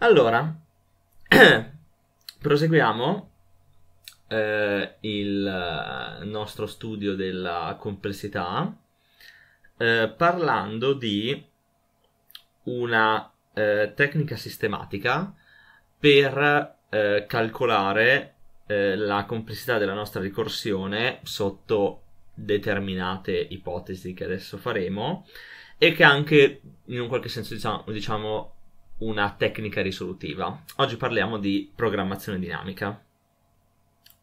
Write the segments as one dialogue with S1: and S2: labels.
S1: Allora, proseguiamo eh, il eh, nostro studio della complessità eh, parlando di una eh, tecnica sistematica per eh, calcolare eh, la complessità della nostra ricorsione sotto determinate ipotesi che adesso faremo e che anche in un qualche senso diciamo, diciamo una tecnica risolutiva. Oggi parliamo di programmazione dinamica.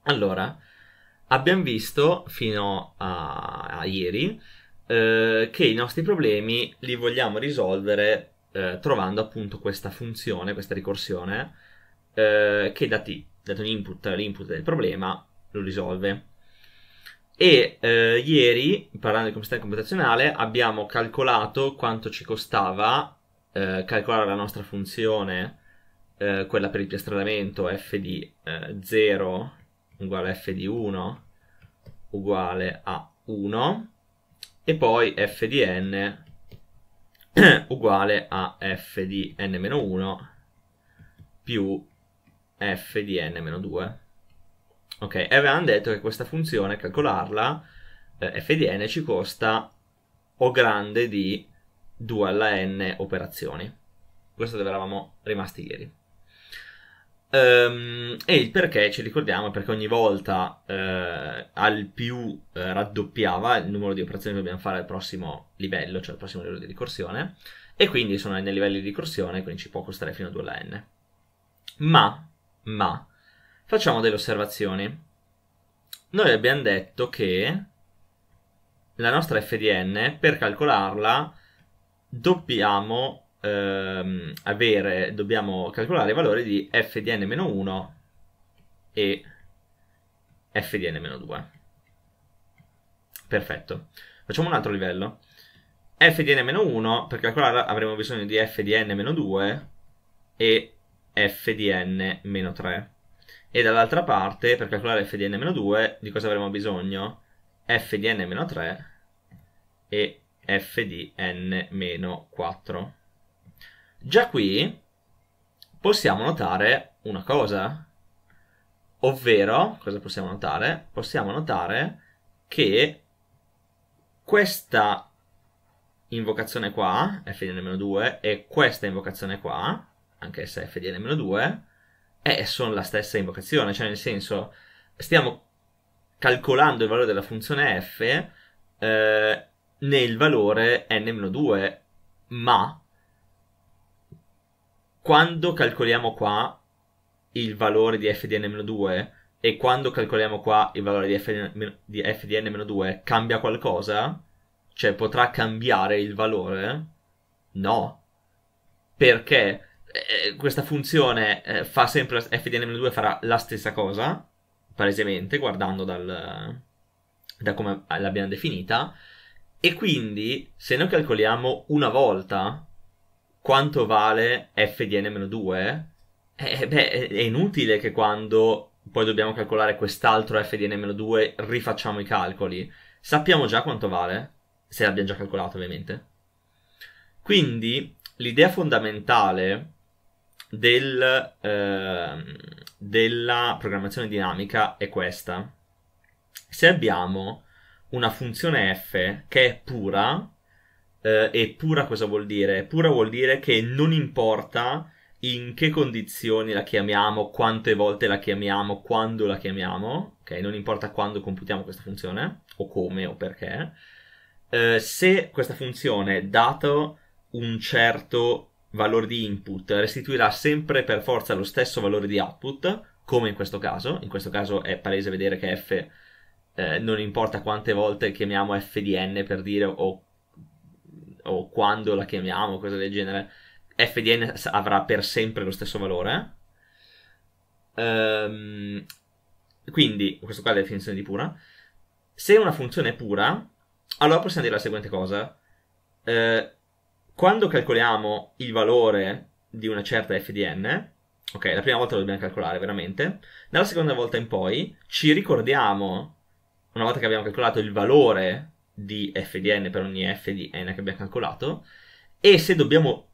S1: Allora, abbiamo visto fino a, a ieri eh, che i nostri problemi li vogliamo risolvere eh, trovando appunto questa funzione, questa ricorsione eh, che t, dato un input l'input del problema lo risolve. E eh, ieri, parlando di complessità computazionale, abbiamo calcolato quanto ci costava eh, calcolare la nostra funzione, eh, quella per il piastrellamento f di 0 eh, uguale a f di 1 uguale a 1 e poi f di n uguale a f di n-1 più f di n-2. Ok, e avevamo detto che questa funzione, calcolarla, eh, f di n ci costa o grande di 2 alla n operazioni. Questo dove eravamo rimasti ieri. Um, e il perché ci ricordiamo è perché ogni volta eh, al più eh, raddoppiava il numero di operazioni che dobbiamo fare al prossimo livello, cioè al prossimo livello di ricorsione, e quindi sono n livelli di ricorsione, quindi ci può costare fino a 2 alla n. Ma, ma, facciamo delle osservazioni. Noi abbiamo detto che la nostra f di n, per calcolarla, dobbiamo ehm, avere, dobbiamo calcolare i valori di f di n-1 e f di n-2. Perfetto. Facciamo un altro livello. f di n-1, per calcolare avremo bisogno di f di n-2 e f di n-3. E dall'altra parte, per calcolare f di n-2, di cosa avremo bisogno? f di n-3 e f di n-4. Già qui possiamo notare una cosa, ovvero, cosa possiamo notare? Possiamo notare che questa invocazione qua, f di n-2, e questa invocazione qua, anche essa f di n-2, eh, sono la stessa invocazione, cioè nel senso stiamo calcolando il valore della funzione f eh, nel valore n-2, ma quando calcoliamo qua il valore di f di n-2 e quando calcoliamo qua il valore di f di, f di n-2 cambia qualcosa? Cioè potrà cambiare il valore? No. Perché eh, eh questa funzione eh, fa sempre f di n-2 farà la stessa cosa, palesemente, guardando dal, da come l'abbiamo definita, e quindi, se noi calcoliamo una volta quanto vale f di n-2, eh, beh, è inutile che quando poi dobbiamo calcolare quest'altro f di n-2 rifacciamo i calcoli. Sappiamo già quanto vale, se l'abbiamo già calcolato ovviamente. Quindi l'idea fondamentale del, eh, della programmazione dinamica è questa. Se abbiamo una funzione f che è pura, eh, e pura cosa vuol dire? Pura vuol dire che non importa in che condizioni la chiamiamo, quante volte la chiamiamo, quando la chiamiamo, ok? Non importa quando computiamo questa funzione, o come, o perché. Eh, se questa funzione, dato un certo valore di input, restituirà sempre per forza lo stesso valore di output, come in questo caso, in questo caso è palese vedere che f eh, non importa quante volte chiamiamo FDN per dire o, o, quando la chiamiamo, cose del genere, FDN avrà per sempre lo stesso valore. Ehm, quindi, questa qua è la definizione di pura. Se una funzione è pura, allora possiamo dire la seguente cosa. Eh, quando calcoliamo il valore di una certa FDN, ok, la prima volta lo dobbiamo calcolare veramente, dalla seconda volta in poi ci ricordiamo una volta che abbiamo calcolato il valore di f di n per ogni f di n che abbiamo calcolato, e se dobbiamo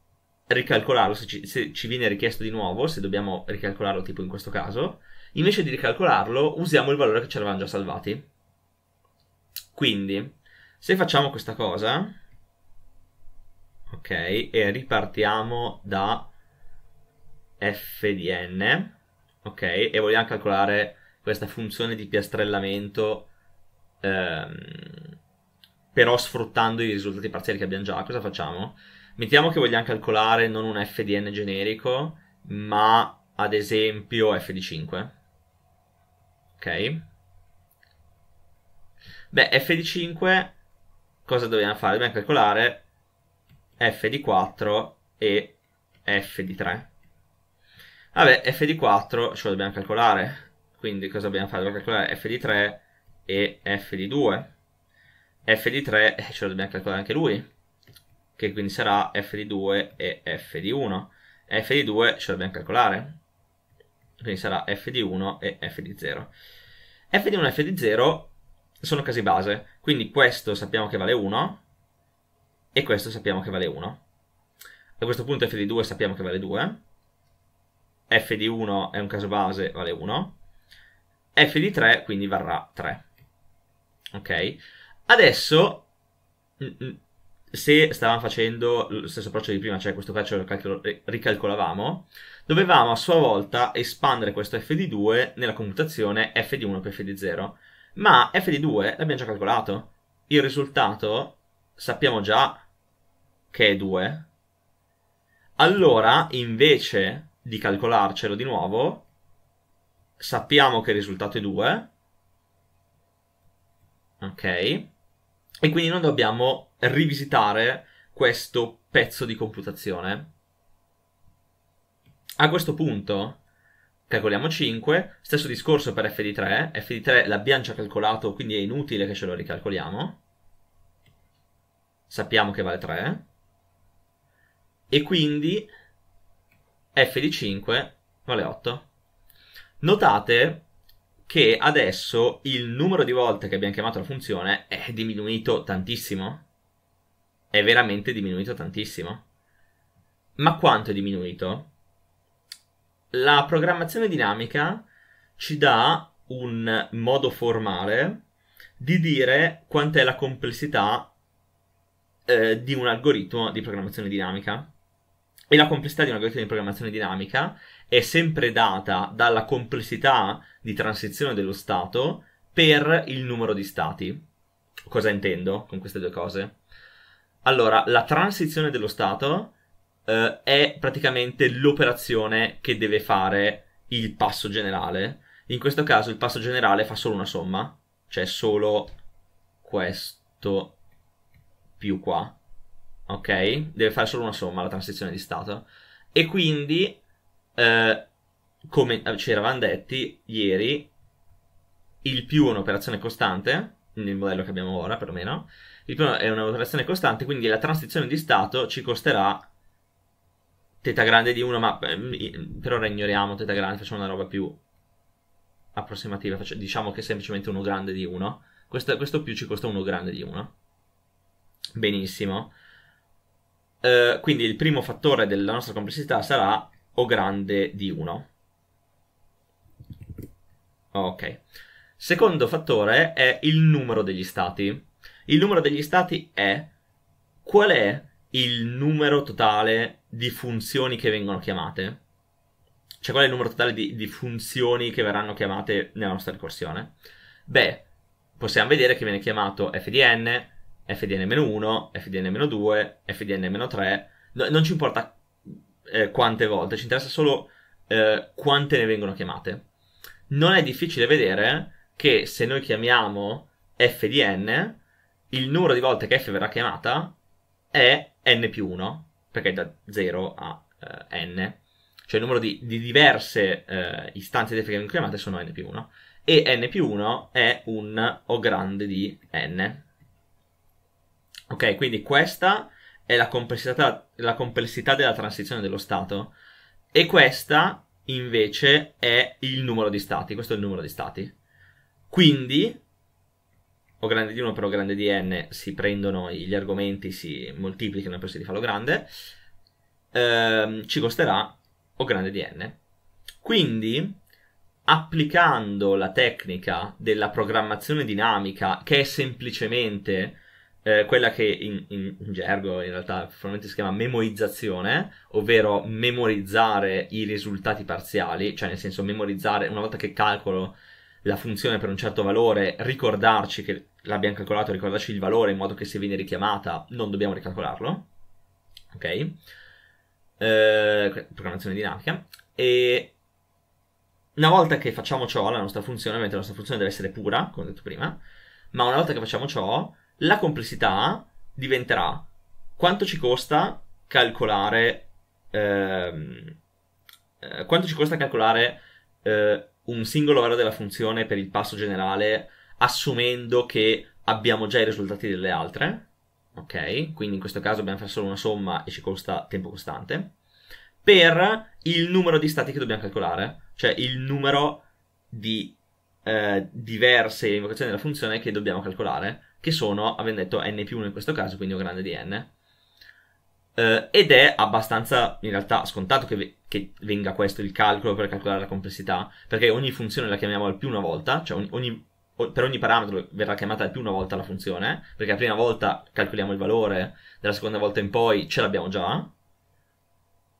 S1: ricalcolarlo, se ci, se ci viene richiesto di nuovo, se dobbiamo ricalcolarlo tipo in questo caso, invece di ricalcolarlo usiamo il valore che ci eravamo già salvati. Quindi, se facciamo questa cosa, ok, e ripartiamo da f di n, ok, e vogliamo calcolare questa funzione di piastrellamento ehm, però sfruttando i risultati parziali che abbiamo già, cosa facciamo? Mettiamo che vogliamo calcolare non un FDN generico, ma ad esempio f di 5. Ok? Beh, f di 5 cosa dobbiamo fare? Dobbiamo calcolare f di 4 e f di 3. Vabbè, f di 4 ce lo dobbiamo calcolare. Quindi cosa dobbiamo fare? Dobbiamo calcolare f di 3 e f di 2. f di 3 ce lo dobbiamo calcolare anche lui, che quindi sarà f di 2 e f di 1. f di 2 ce lo dobbiamo calcolare, quindi sarà f di 1 e f di 0. f di 1 e f di 0 sono casi base, quindi questo sappiamo che vale 1 e questo sappiamo che vale 1. A questo punto f di 2 sappiamo che vale 2, f di 1 è un caso base, vale 1, f di 3 quindi varrà 3. Ok? Adesso, mm, mm, se stavamo facendo lo stesso approccio di prima, cioè questo faccio lo calcolo, eh, ricalcolavamo, dovevamo a sua volta espandere questo f di 2 nella commutazione f di 1 più f di 0. Ma f di 2 l'abbiamo già calcolato. Il risultato sappiamo già che è 2. Allora, invece di calcolarcelo di nuovo, sappiamo che il risultato è 2 ok? E quindi noi dobbiamo rivisitare questo pezzo di computazione. A questo punto calcoliamo 5, stesso discorso per f di 3, f di 3 l'abbiamo già calcolato, quindi è inutile che ce lo ricalcoliamo. Sappiamo che vale 3 e quindi f di 5 vale 8. Notate che adesso il numero di volte che abbiamo chiamato la funzione è diminuito tantissimo. È veramente diminuito tantissimo. Ma quanto è diminuito? La programmazione dinamica ci dà un modo formale di dire quant'è la complessità eh, di un algoritmo di programmazione dinamica. E la complessità di un algoritmo di programmazione dinamica è sempre data dalla complessità di transizione dello Stato per il numero di Stati. Cosa intendo con queste due cose? Allora, la transizione dello Stato eh, è praticamente l'operazione che deve fare il passo generale. In questo caso il passo generale fa solo una somma, cioè solo questo più qua. Ok? Deve fare solo una somma la transizione di stato. E quindi eh, come ci eravamo detti ieri, il più è un'operazione costante, nel modello che abbiamo ora perlomeno, il più è un'operazione costante, quindi la transizione di stato ci costerà teta grande di 1, ma eh, per ora ignoriamo teta grande, facciamo una roba più approssimativa, diciamo che è semplicemente 1 grande di 1, questo, questo, più ci costa 1 grande di 1. Benissimo. Eh, quindi il primo fattore della nostra complessità sarà o grande di 1. Ok. Secondo fattore è il numero degli stati. Il numero degli stati è qual è il numero totale di funzioni che vengono chiamate. Cioè qual è il numero totale di, di funzioni che verranno chiamate nella nostra ricorsione. Beh, possiamo vedere che viene chiamato fdn, fdn-1, fdn-2, fdn-3. No, non ci importa eh, quante volte, ci interessa solo eh, quante ne vengono chiamate. Non è difficile vedere che se noi chiamiamo f di n, il numero di volte che f verrà chiamata è n più 1, perché è da 0 a eh, n, cioè il numero di, di diverse eh, istanze di f che vengono chiamate sono n più 1, e n più 1 è un o grande di n. Ok, quindi questa è la complessità, la complessità della transizione dello stato e questa invece è il numero di stati, questo è il numero di stati. Quindi o grande di 1 per o grande di n si prendono gli argomenti, si moltiplicano e poi si rifà grande, ehm, ci costerà o grande di n. Quindi, applicando la tecnica della programmazione dinamica, che è semplicemente eh, quella che in, in, in, gergo in realtà formalmente si chiama memoizzazione, ovvero memorizzare i risultati parziali, cioè nel senso memorizzare una volta che calcolo la funzione per un certo valore, ricordarci che l'abbiamo calcolato, ricordarci il valore in modo che se viene richiamata non dobbiamo ricalcolarlo. Ok? Eh, programmazione dinamica. E una volta che facciamo ciò, la nostra funzione, ovviamente la nostra funzione deve essere pura, come ho detto prima, ma una volta che facciamo ciò, la complessità diventerà quanto ci costa calcolare ehm, eh, quanto ci costa calcolare eh, un singolo valore della funzione per il passo generale assumendo che abbiamo già i risultati delle altre ok quindi in questo caso dobbiamo fare solo una somma e ci costa tempo costante per il numero di stati che dobbiamo calcolare cioè il numero di eh, diverse invocazioni della funzione che dobbiamo calcolare che sono, abbiamo detto, n più 1 in questo caso, quindi ho grande di n. Eh, ed è abbastanza, in realtà, scontato che, ve- che, venga questo il calcolo per calcolare la complessità, perché ogni funzione la chiamiamo al più una volta, cioè ogni, ogni, per ogni parametro verrà chiamata al più una volta la funzione, perché la prima volta calcoliamo il valore, dalla seconda volta in poi ce l'abbiamo già,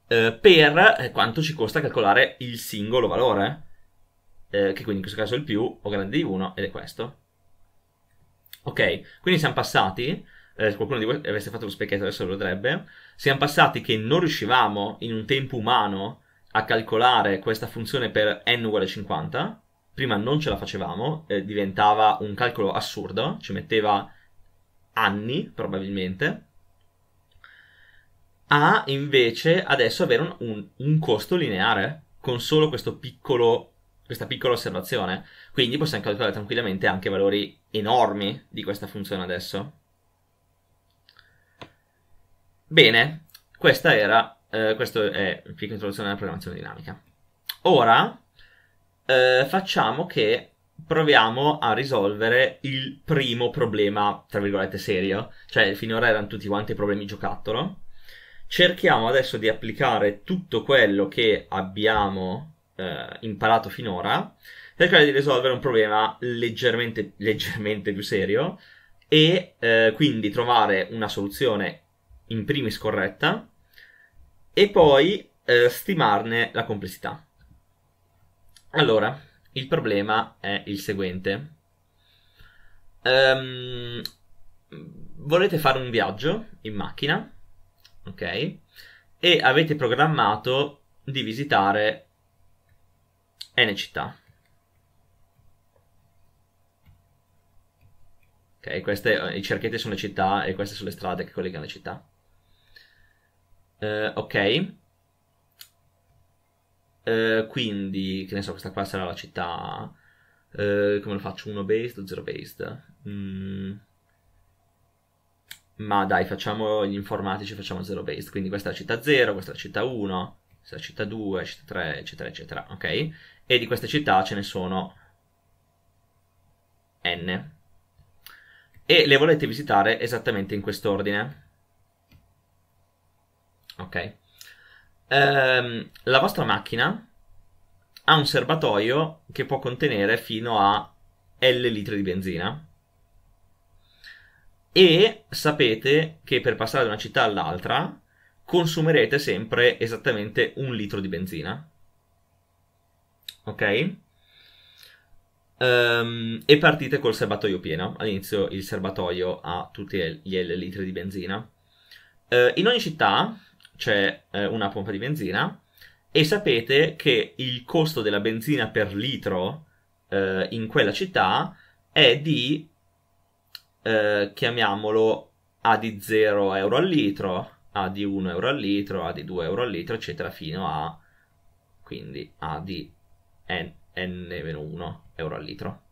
S1: eh, per eh, quanto ci costa calcolare il singolo valore, eh, che quindi in questo caso è il più o grande di 1 ed è questo. Ok, quindi siamo passati, eh, se qualcuno di voi avesse fatto lo specchietto adesso lo vedrebbe, siamo passati che non riuscivamo in un tempo umano a calcolare questa funzione per n uguale 50, prima non ce la facevamo, eh, diventava un calcolo assurdo, ci metteva anni probabilmente, a invece adesso avere un, un, un costo lineare con solo questo piccolo questa piccola osservazione. Quindi possiamo calcolare tranquillamente anche valori enormi di questa funzione adesso. Bene, questa era, eh, questo è il picco introduzione alla programmazione dinamica. Ora eh, facciamo che proviamo a risolvere il primo problema, tra virgolette, serio. Cioè, finora erano tutti quanti problemi giocattolo. Cerchiamo adesso di applicare tutto quello che abbiamo eh, imparato finora cercare di risolvere un problema leggermente, leggermente più serio e eh, quindi trovare una soluzione in primis corretta e poi eh, stimarne la complessità. Allora, il problema è il seguente. Um, volete fare un viaggio in macchina, ok? E avete programmato di visitare n città. Ok, queste, eh, i cerchietti sono le città e queste sono le strade che collegano le città. Uh, ok. Uh, quindi, che ne so, questa qua sarà la città... Uh, come lo faccio? 1 based o 0 based? Mm. Ma dai, facciamo gli informatici, facciamo 0 based. Quindi questa è la città 0, questa è la città 1, questa è la città 2, città 3, eccetera, eccetera. Ok? e di queste città ce ne sono n. E le volete visitare esattamente in quest'ordine. Ok. Ehm, la vostra macchina ha un serbatoio che può contenere fino a L litri di benzina. E sapete che per passare da una città all'altra consumerete sempre esattamente un litro di benzina ok? Um, e partite col serbatoio pieno. All'inizio il serbatoio ha tutti gli L litri di benzina. Uh, in ogni città c'è uh, una pompa di benzina e sapete che il costo della benzina per litro uh, in quella città è di, chiamiamolo, A di 0 euro al litro, A di 1 euro al litro, A di 2 euro al litro, eccetera, fino a, quindi A di N-1 euro al litro.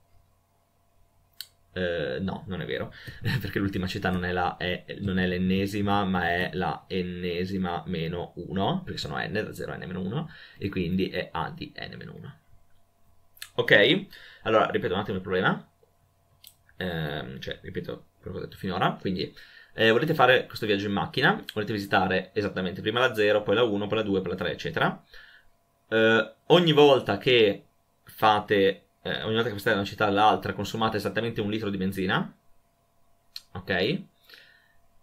S1: Eh, no, non è vero, perché l'ultima città non è, la, è, non è l'ennesima, ma è la ennesima meno 1, perché sono n da 0 a n-1, e quindi è a di n-1. Ok? Allora, ripeto un attimo il problema, eh, cioè, ripeto quello che ho detto finora, quindi... Eh, volete fare questo viaggio in macchina, volete visitare esattamente prima la 0, poi la 1, poi la 2, poi la 3, eccetera eh, ogni volta che fate, eh, ogni volta che passate da una città all'altra, consumate esattamente un litro di benzina. Ok?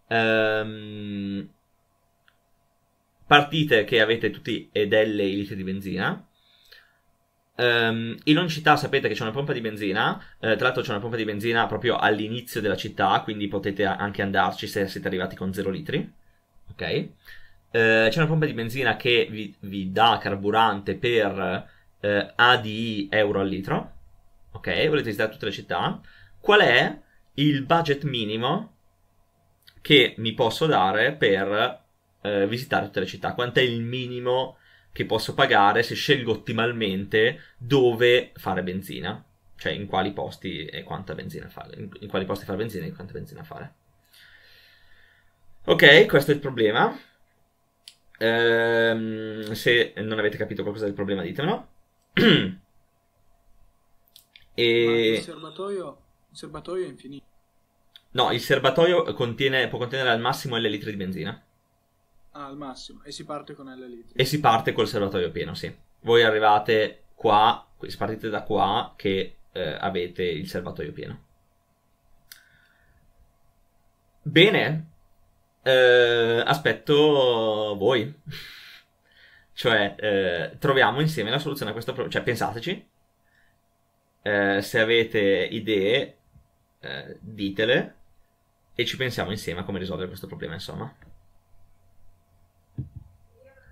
S1: Ehm, partite che avete tutti e delle litri di benzina. Um, in ogni città sapete che c'è una pompa di benzina, eh, tra l'altro c'è una pompa di benzina proprio all'inizio della città, quindi potete anche andarci se siete arrivati con 0 litri. Ok? Eh, c'è una pompa di benzina che vi, vi dà carburante per eh, A euro al litro. Ok, volete visitare tutte le città. Qual è il budget minimo che mi posso dare per eh, visitare tutte le città? Quanto è il minimo che posso pagare se scelgo ottimalmente dove fare benzina? Cioè in quali posti e quanta benzina fare, in, in quali posti fare benzina e quanta benzina fare. Ok, questo è il problema. Ehm, se non avete capito qualcosa del problema, ditemelo. e... Il
S2: serbatoio, il serbatoio è infinito.
S1: No, il serbatoio contiene, può contenere al massimo L litri di benzina.
S2: Ah, al massimo. E si parte con L litri.
S1: E si parte col serbatoio pieno, sì. Voi arrivate qua, partite da qua che eh, avete il serbatoio pieno. Bene, eh, aspetto voi. Cioè, eh, troviamo insieme la soluzione a questo problema. Cioè, pensateci. Eh, se avete idee, eh, ditele. E ci pensiamo insieme a come risolvere questo problema, insomma.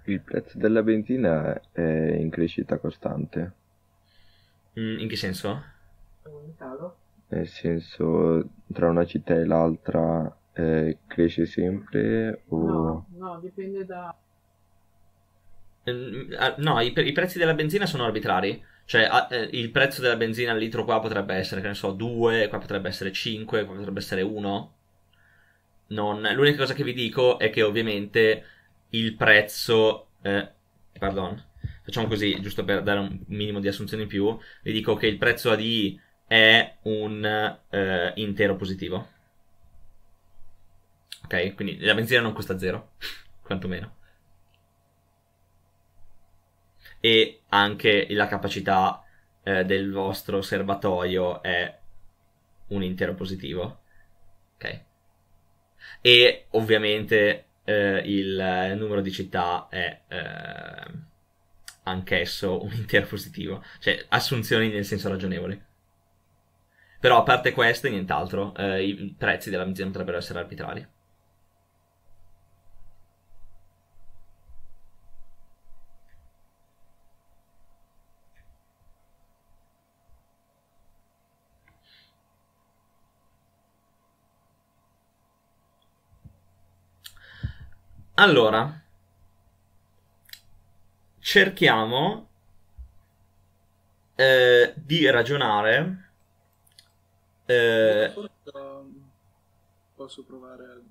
S2: Il prezzo della benzina è in crescita costante.
S1: Mm, in che senso?
S2: Nel senso, tra una città e l'altra eh, cresce sempre o... No, no, dipende da...
S1: Ehm, ah, no, i, pre- i, prezzi della benzina sono arbitrari. Cioè, a- ah, eh, il prezzo della benzina al litro qua potrebbe essere, che ne so, 2, qua potrebbe essere 5, qua potrebbe essere 1. Non... L'unica cosa che vi dico è che ovviamente il prezzo... Eh, pardon, facciamo così, giusto per dare un minimo di assunzione in più, vi dico che il prezzo ADI è un eh, intero positivo Ok? Quindi la benzina non costa zero, quantomeno. E anche la capacità eh, del vostro serbatoio è un intero positivo. Ok? E ovviamente eh, il numero di città è eh, anch'esso un intero positivo. Cioè, assunzioni nel senso ragionevole. Però a parte queste, nient'altro, eh, i prezzi della benzina potrebbero essere arbitrari. Allora, cerchiamo eh, di ragionare. Eh, mm,
S2: Posso provare?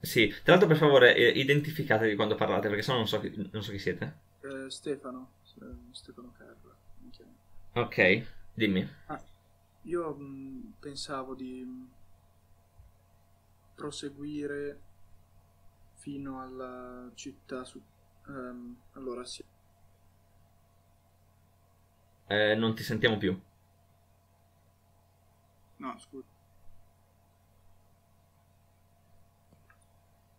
S1: Sì, tra l'altro per favore eh, identificatevi quando parlate perché sennò non so chi, non so chi siete.
S2: Eh, Stefano, Stefano Carlo.
S1: Ok, dimmi.
S2: Ah, io mh, mm, pensavo di mh, mm, proseguire fino alla eh, città su... Um, allora sì.
S1: Eh, non ti sentiamo più. No, scusa.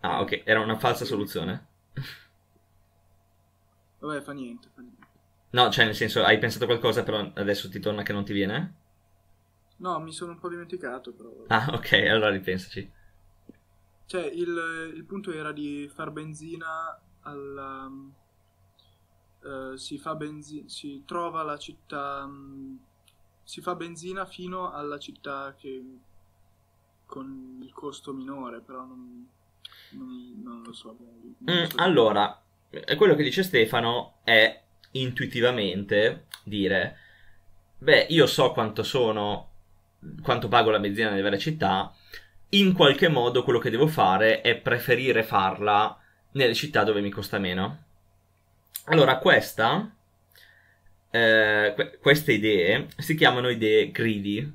S1: Ah, ok, era una falsa soluzione.
S2: Vabbè, fa niente, fa niente.
S1: No, cioè, nel senso, hai pensato qualcosa, però adesso ti torna che non ti viene?
S2: No, mi sono un po' dimenticato, però. Ah, ok, allora ripensaci. Cioè, il, il punto era di far benzina alla... Uh, um, eh, si, benzi- si trova la città... Um, si fa benzina fino alla città che... con il costo minore, però non, non, non lo so. Non lo so. Mm, allora,
S1: quello che dice Stefano è intuitivamente dire beh io so quanto sono quanto pago la benzina nelle varie città in qualche modo quello che devo fare è preferire farla nelle città dove mi costa meno. Allora, questa, eh, que- queste idee si chiamano idee greedy,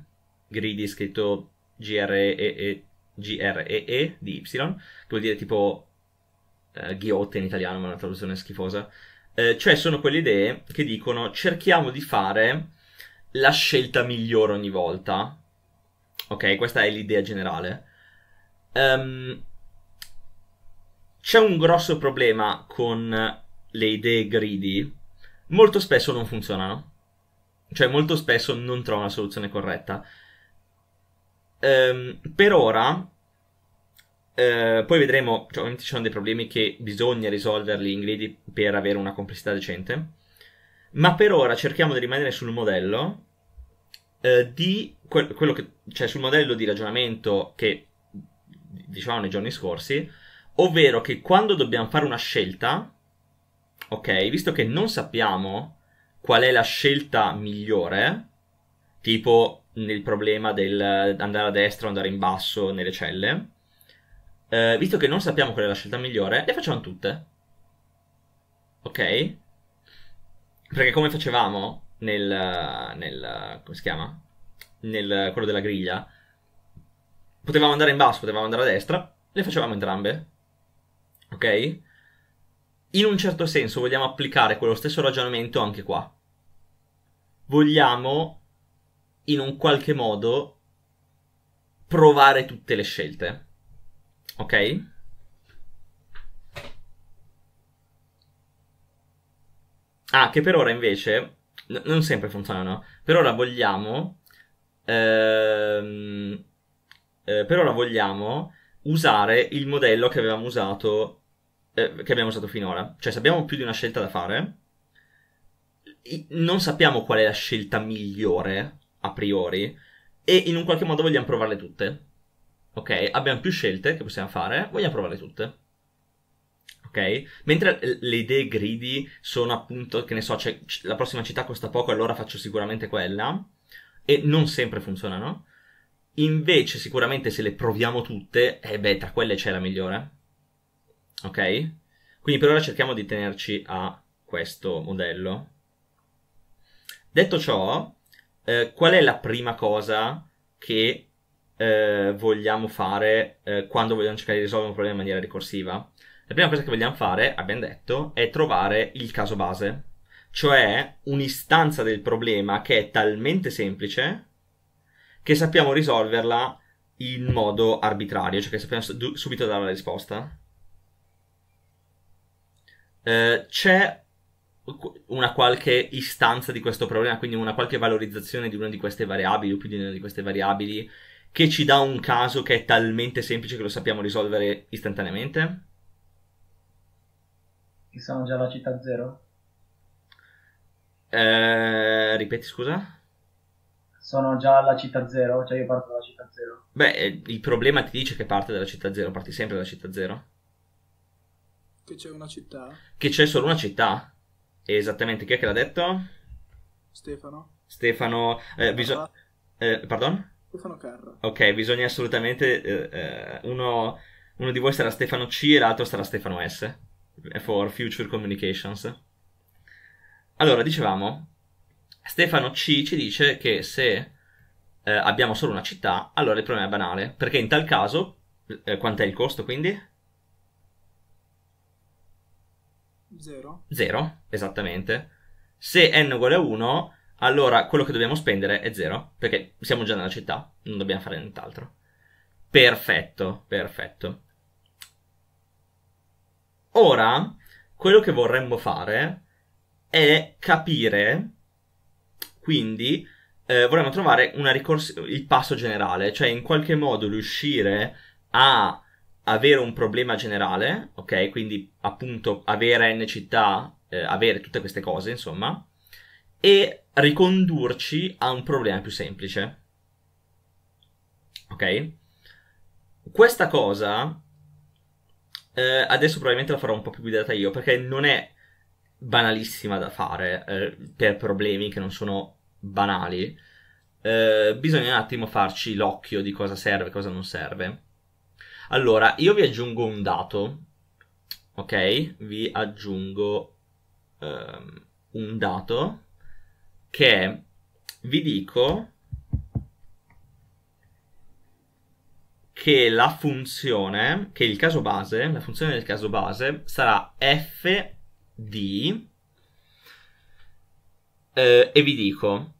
S1: greedy scritto G-R-E-E, G-R-E-E di Y, che vuol dire tipo eh, ghiotte in italiano, ma è una traduzione schifosa. Eh, cioè sono quelle idee che dicono cerchiamo di fare la scelta migliore ogni volta. Ok, questa è l'idea generale. Um, c'è un grosso problema con le idee greedy. Molto spesso non funzionano. Cioè, molto spesso non trovano la soluzione corretta. Um, per ora, Uh, poi vedremo, cioè, ovviamente ci sono dei problemi che bisogna risolverli in greedy per avere una complessità decente, ma per ora cerchiamo di rimanere sul modello, uh, di que- quello che, cioè sul modello di ragionamento che dicevamo nei giorni scorsi, ovvero che quando dobbiamo fare una scelta, ok, visto che non sappiamo qual è la scelta migliore, tipo nel problema del andare a destra o andare in basso nelle celle, eh, visto che non sappiamo qual è la scelta migliore, le facciamo tutte. Ok? Perché come facevamo nel, nel come si chiama? Nel quello della griglia, potevamo andare in basso, potevamo andare a destra, le facevamo entrambe. Ok? In un certo senso vogliamo applicare quello stesso ragionamento anche qua. Vogliamo, in un qualche modo, provare tutte le scelte. Ok? Ah, che per ora invece, n- non sempre funzionano, per ora vogliamo... Ehm, eh, per ora vogliamo usare il modello che avevamo usato, eh, che abbiamo usato finora. Cioè, se abbiamo più di una scelta da fare, non sappiamo qual è la scelta migliore a priori, e in un qualche modo vogliamo provarle tutte. Ok, abbiamo più scelte che possiamo fare, vogliamo provarle tutte. ok Mentre le idee greedy sono appunto, che ne so, la prossima città costa poco, allora faccio sicuramente quella, e non sempre funzionano. Invece, sicuramente, se le proviamo tutte, eh beh, tra quelle c'è la migliore. Ok? Quindi per ora cerchiamo di tenerci a questo modello. Detto ciò, eh, qual è la prima cosa che eh, vogliamo fare eh, quando vogliamo cercare di risolvere un problema in maniera ricorsiva? La prima cosa che vogliamo fare, abbiamo detto, è trovare il caso base, cioè un'istanza del problema che è talmente semplice che sappiamo risolverla in modo arbitrario, cioè che sappiamo subito dare la risposta. Eh, c'è una qualche istanza di questo problema, quindi una qualche valorizzazione di una di queste variabili o più di una di queste variabili che ci dà un caso che è talmente semplice che lo sappiamo risolvere istantaneamente?
S2: Che sono già la città zero?
S1: Eh, ripeti, scusa?
S2: sono già alla città zero, cioè io parto dalla città
S1: zero. Beh, eh, il problema ti dice che parte dalla città zero, parti sempre dalla città zero?
S2: Che c'è una città?
S1: Che c'è solo una città. Esattamente, chi è che l'ha detto?
S2: Stefano.
S1: Stefano, eh, bisogna... Eh, pardon?
S2: Stefano Carra.
S1: Ok, bisogna assolutamente... Eh, eh, uno, uno, di voi sarà Stefano C e l'altro sarà Stefano S. For Future Communications. Allora, dicevamo, Stefano C ci dice che se eh, abbiamo solo una città, allora il problema è banale, perché in tal caso, eh, quant'è il costo quindi? Zero. Zero, esattamente. Se n uguale a 1, allora quello che dobbiamo spendere è zero, perché siamo già nella città, non dobbiamo fare nient'altro. Perfetto, perfetto. Ora, quello che vorremmo fare è capire quindi eh, volevano trovare ricors- il passo generale, cioè in qualche modo riuscire a avere un problema generale, ok? Quindi appunto avere N città, eh, avere tutte queste cose, insomma, e ricondurci a un problema più semplice. Ok? Questa cosa eh, adesso probabilmente la farò un po' più guidata io perché non è banalissima da fare eh, per problemi che non sono banali, eh, bisogna un attimo farci l'occhio di cosa serve e cosa non serve. Allora, io vi aggiungo un dato, ok? Vi aggiungo um, un dato che vi dico che la funzione, che il caso base, la funzione del caso base sarà f di eh, e vi dico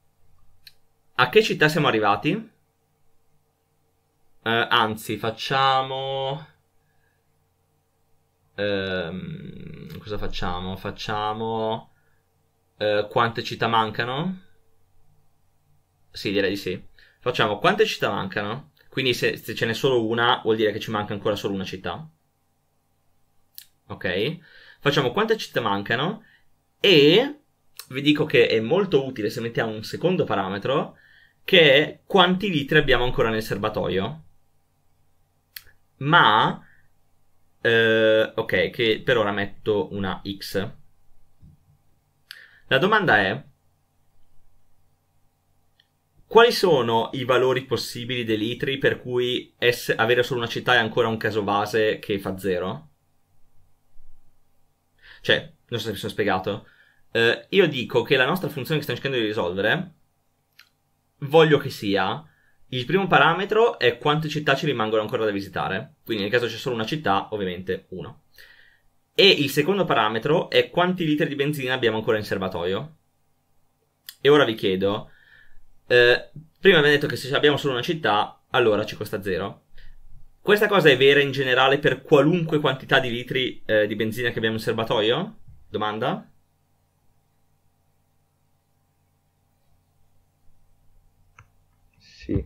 S1: a che città siamo arrivati. Eh, anzi, facciamo... Eh, cosa facciamo? Facciamo... Eh, quante città mancano? Sì, direi di sì. Facciamo quante città mancano? Quindi se, se ce n'è solo una, vuol dire che ci manca ancora solo una città. Ok? Facciamo quante città mancano e vi dico che è molto utile se mettiamo un secondo parametro che è quanti litri abbiamo ancora nel serbatoio. Ma, eh, ok, che per ora metto una X. La domanda è, quali sono i valori possibili dei litri per cui ess- avere solo una città è ancora un caso base che fa zero? Cioè, non so se mi sono spiegato eh, io dico che la nostra funzione che stiamo cercando di risolvere, voglio che sia, il primo parametro è quante città ci rimangono ancora da visitare, quindi nel caso c'è solo una città, ovviamente uno E il secondo parametro è quanti litri di benzina abbiamo ancora in serbatoio. E ora vi chiedo, eh, prima abbiamo detto che se abbiamo solo una città, allora ci costa zero. Questa cosa è vera in generale per qualunque quantità di litri eh, di benzina che abbiamo in serbatoio? Domanda?
S2: Sì.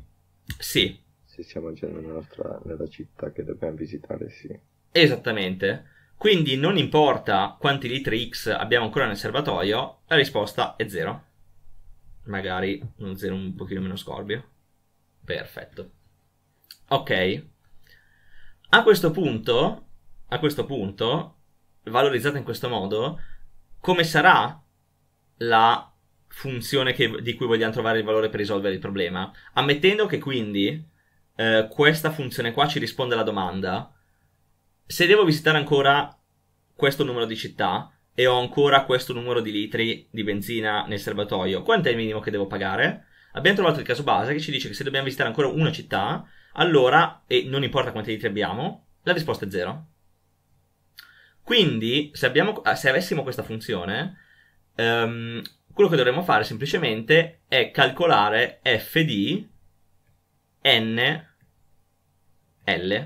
S2: Sì. Se siamo già nostra, nella città che dobbiamo visitare, sì.
S1: Esattamente. Quindi non importa quanti litri X abbiamo ancora nel serbatoio, la risposta è zero. Magari un zero un pochino meno scorbio. Perfetto. Ok. A questo punto, a questo punto, valorizzata in questo modo, come sarà la funzione che, di cui vogliamo trovare il valore per risolvere il problema. Ammettendo che quindi eh, questa funzione qua ci risponde alla domanda se devo visitare ancora questo numero di città e ho ancora questo numero di litri di benzina nel serbatoio, quanto è il minimo che devo pagare? Abbiamo trovato il caso base che ci dice che se dobbiamo visitare ancora una città, allora, e non importa quanti litri abbiamo, la risposta è zero. Quindi, se, abbiamo, se avessimo questa funzione, um, quello che dovremmo fare semplicemente è calcolare f di n l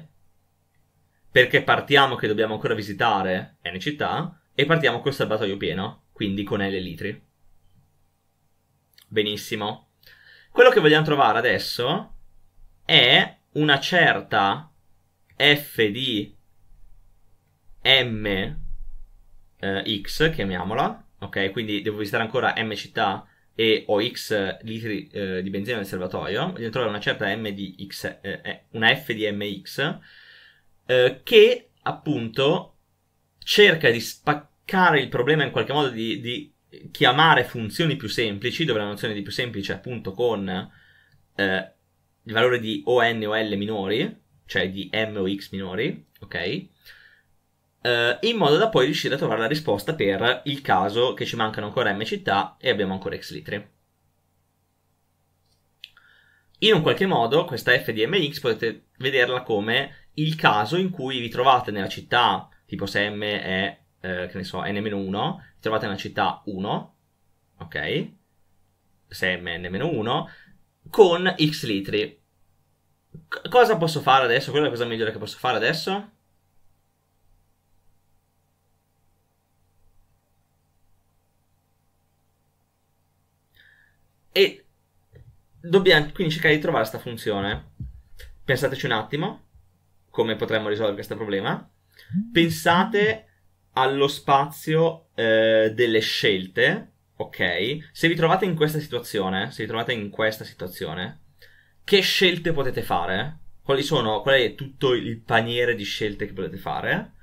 S1: perché partiamo che dobbiamo ancora visitare n città e partiamo col serbatoio pieno, quindi con l litri. Benissimo. Quello che vogliamo trovare adesso è una certa f di m eh, x, chiamiamola, ok? Quindi devo visitare ancora M città e ho X litri eh, di benzina nel serbatoio, devo trovare una certa M di X, eh, eh una F di MX, eh, che appunto cerca di spaccare il problema in qualche modo di, di chiamare funzioni più semplici, dove la nozione di più semplice è appunto con eh, il valore di ON o L minori, cioè di M o X minori, ok? Eh, in modo da poi riuscire a trovare la risposta per il caso che ci mancano ancora M città e abbiamo ancora X litri. In un qualche modo questa f di mx potete vederla come il caso in cui vi trovate nella città, tipo se m è, eh, che ne so, n-1, vi trovate nella città 1, ok? Se m è n-1, con x litri. C- cosa posso fare adesso? Quella è la cosa migliore che posso fare adesso? E dobbiamo quindi cercare di trovare questa funzione. Pensateci un attimo come potremmo risolvere questo problema. Pensate allo spazio eh, delle scelte, ok? Se vi trovate in questa situazione, se vi trovate in questa situazione, che scelte potete fare? Quali sono, qual è tutto il paniere di scelte che potete fare?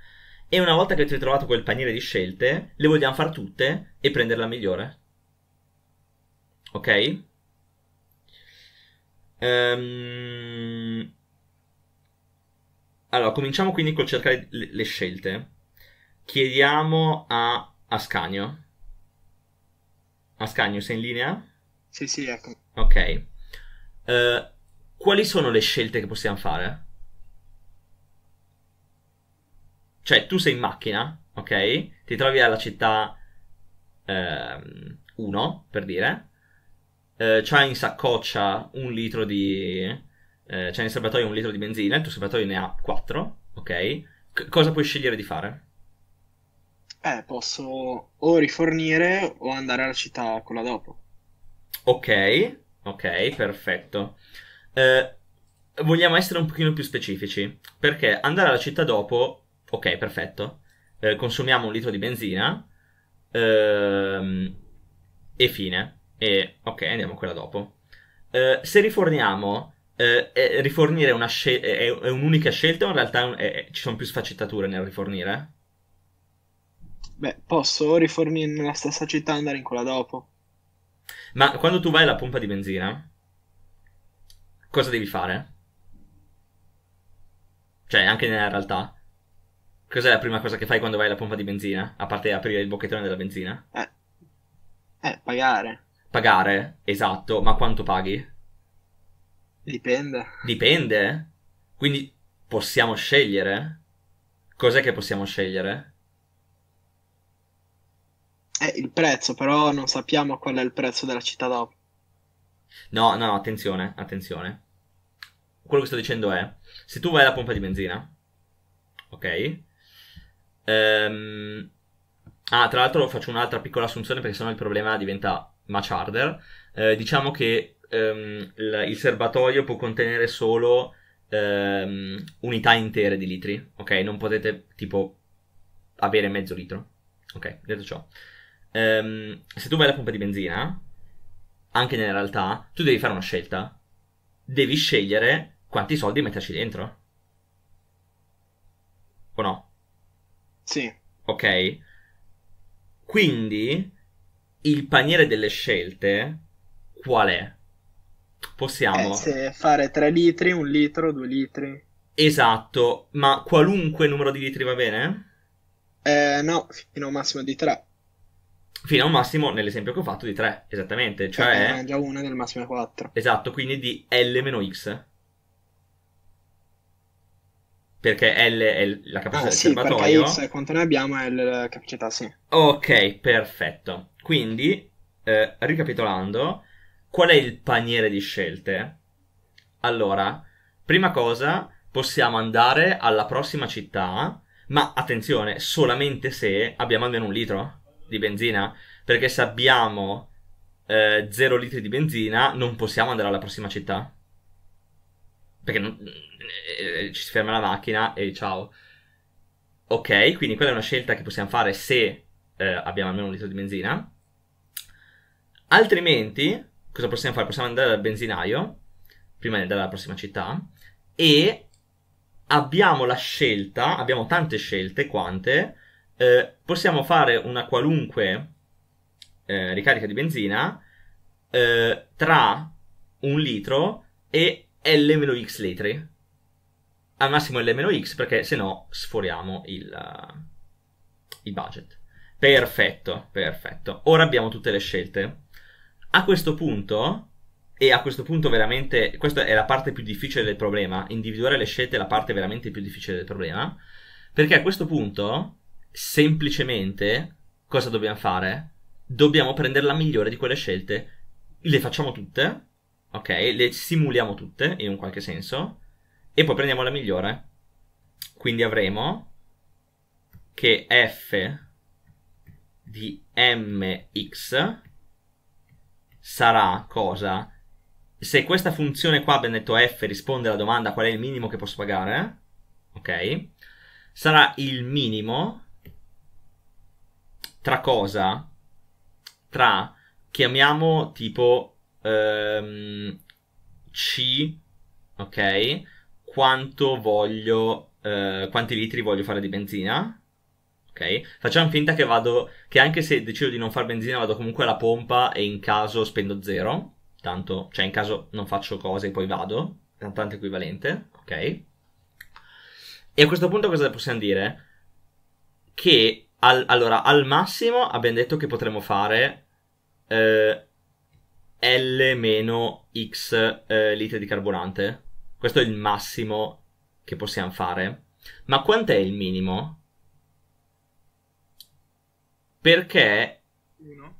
S1: E una volta che avete trovato quel paniere di scelte, le vogliamo fare tutte e prendere la migliore ok? Ehm... Allora, cominciamo quindi col cercare le scelte. Chiediamo a Ascanio. Ascanio, sei in linea?
S2: Sì, sì, ecco.
S1: Ok. Uh, quali sono le scelte che possiamo fare? Cioè, tu sei in macchina, ok? Ti trovi alla città 1, ehm, uh, per dire eh, c'ha in saccoccia un litro di... Eh, c'ha in serbatoio un litro di benzina, il tuo serbatoio ne ha 4, ok? C- cosa puoi scegliere di fare?
S2: Eh, posso o rifornire o andare alla città quella dopo. Ok,
S1: ok, perfetto. Eh, vogliamo essere un pochino più specifici, perché andare alla città dopo, ok, perfetto, eh, consumiamo un litro di benzina ehm, e fine. E ok, andiamo a quella dopo. Eh, se riforniamo, eh, rifornire una scel- è, è, un'unica scelta o in realtà un- è, ci sono più sfaccettature nel rifornire?
S2: Beh, posso rifornire nella stessa città e andare in quella dopo.
S1: Ma quando tu vai alla pompa di benzina, cosa devi fare? Cioè, anche nella realtà. Cos'è la prima cosa che fai quando vai alla pompa di benzina? A parte aprire il bocchettone della benzina? Eh, eh pagare. Pagare, esatto, ma quanto paghi? Dipende. Dipende? Quindi possiamo scegliere? Cos'è che possiamo scegliere?
S2: È eh, il prezzo, però non sappiamo qual è il prezzo della città dopo.
S1: No, no, attenzione, attenzione. Quello che sto dicendo è, se tu vai alla pompa di benzina, ok? Ehm... Ah, tra l'altro faccio un'altra piccola assunzione perché sennò il problema diventa Macharder, eh, diciamo che ehm, il, il serbatoio può contenere solo ehm, unità intere di litri, ok? Non potete tipo avere mezzo litro, ok? Detto ciò, ehm, se tu vai alla pompa di benzina, anche nella realtà, tu devi fare una scelta. Devi scegliere quanti soldi metterci dentro. O no? Sì. Ok. Quindi il paniere delle scelte qual è? Possiamo...
S2: Eh, fare 3 litri, 1 litro, 2 litri.
S1: Esatto, ma qualunque numero di litri va bene?
S2: Eh, no, fino a un massimo di 3.
S1: Fino a un massimo, nell'esempio che ho fatto, di 3, esattamente. Cioè... Eh,
S2: già 1 nel massimo è 4. Esatto,
S1: quindi di L-X. Perché L è la capacità ah, del sì, serbatoio. Sì, perché X è
S2: quanto ne abbiamo e L è la capacità, sì.
S1: Ok, perfetto. Quindi, eh, ricapitolando, qual è il paniere di scelte? Allora, prima cosa, possiamo andare alla prossima città, ma attenzione, solamente se abbiamo almeno un litro di benzina, perché se abbiamo 0 eh, litri di benzina non possiamo andare alla prossima città. Perché non, eh, eh, ci si ferma la macchina e ciao. Ok, quindi quella è una scelta che possiamo fare se eh, abbiamo almeno un litro di benzina. Altrimenti, cosa possiamo fare? Possiamo andare dal benzinaio, prima di andare alla prossima città, e abbiamo la scelta, abbiamo tante scelte, quante, eh, possiamo fare una qualunque eh, ricarica di benzina eh, tra un litro e L-X litri. Al massimo L-X perché se no sforiamo il, uh, il budget. Perfetto, perfetto. Ora abbiamo tutte le scelte. A questo punto, e a questo punto veramente, questa è la parte più difficile del problema, individuare le scelte è la parte veramente più difficile del problema, perché a questo punto, semplicemente, cosa dobbiamo fare? Dobbiamo prendere la migliore di quelle scelte, le facciamo tutte, ok? Le simuliamo tutte, in un qualche senso, e poi prendiamo la migliore. Quindi avremo che f di mx sarà cosa? Se questa funzione qua, detto f, risponde alla domanda qual è il minimo che posso pagare, ok? Sarà il minimo tra cosa? Tra, chiamiamo tipo ehm, C, ok? Quanto voglio, eh, quanti litri voglio fare di benzina? ok? Facciamo finta che vado, che anche se decido di non fare benzina vado comunque alla pompa e in caso spendo zero, tanto, cioè in caso non faccio cose e poi vado, tanto equivalente, ok? E a questo punto cosa possiamo dire? Che al, allora, al massimo abbiamo detto che potremmo fare eh, L-X eh, litri di carburante. Questo è il massimo che possiamo fare. Ma quant'è il minimo? Perché... Uno?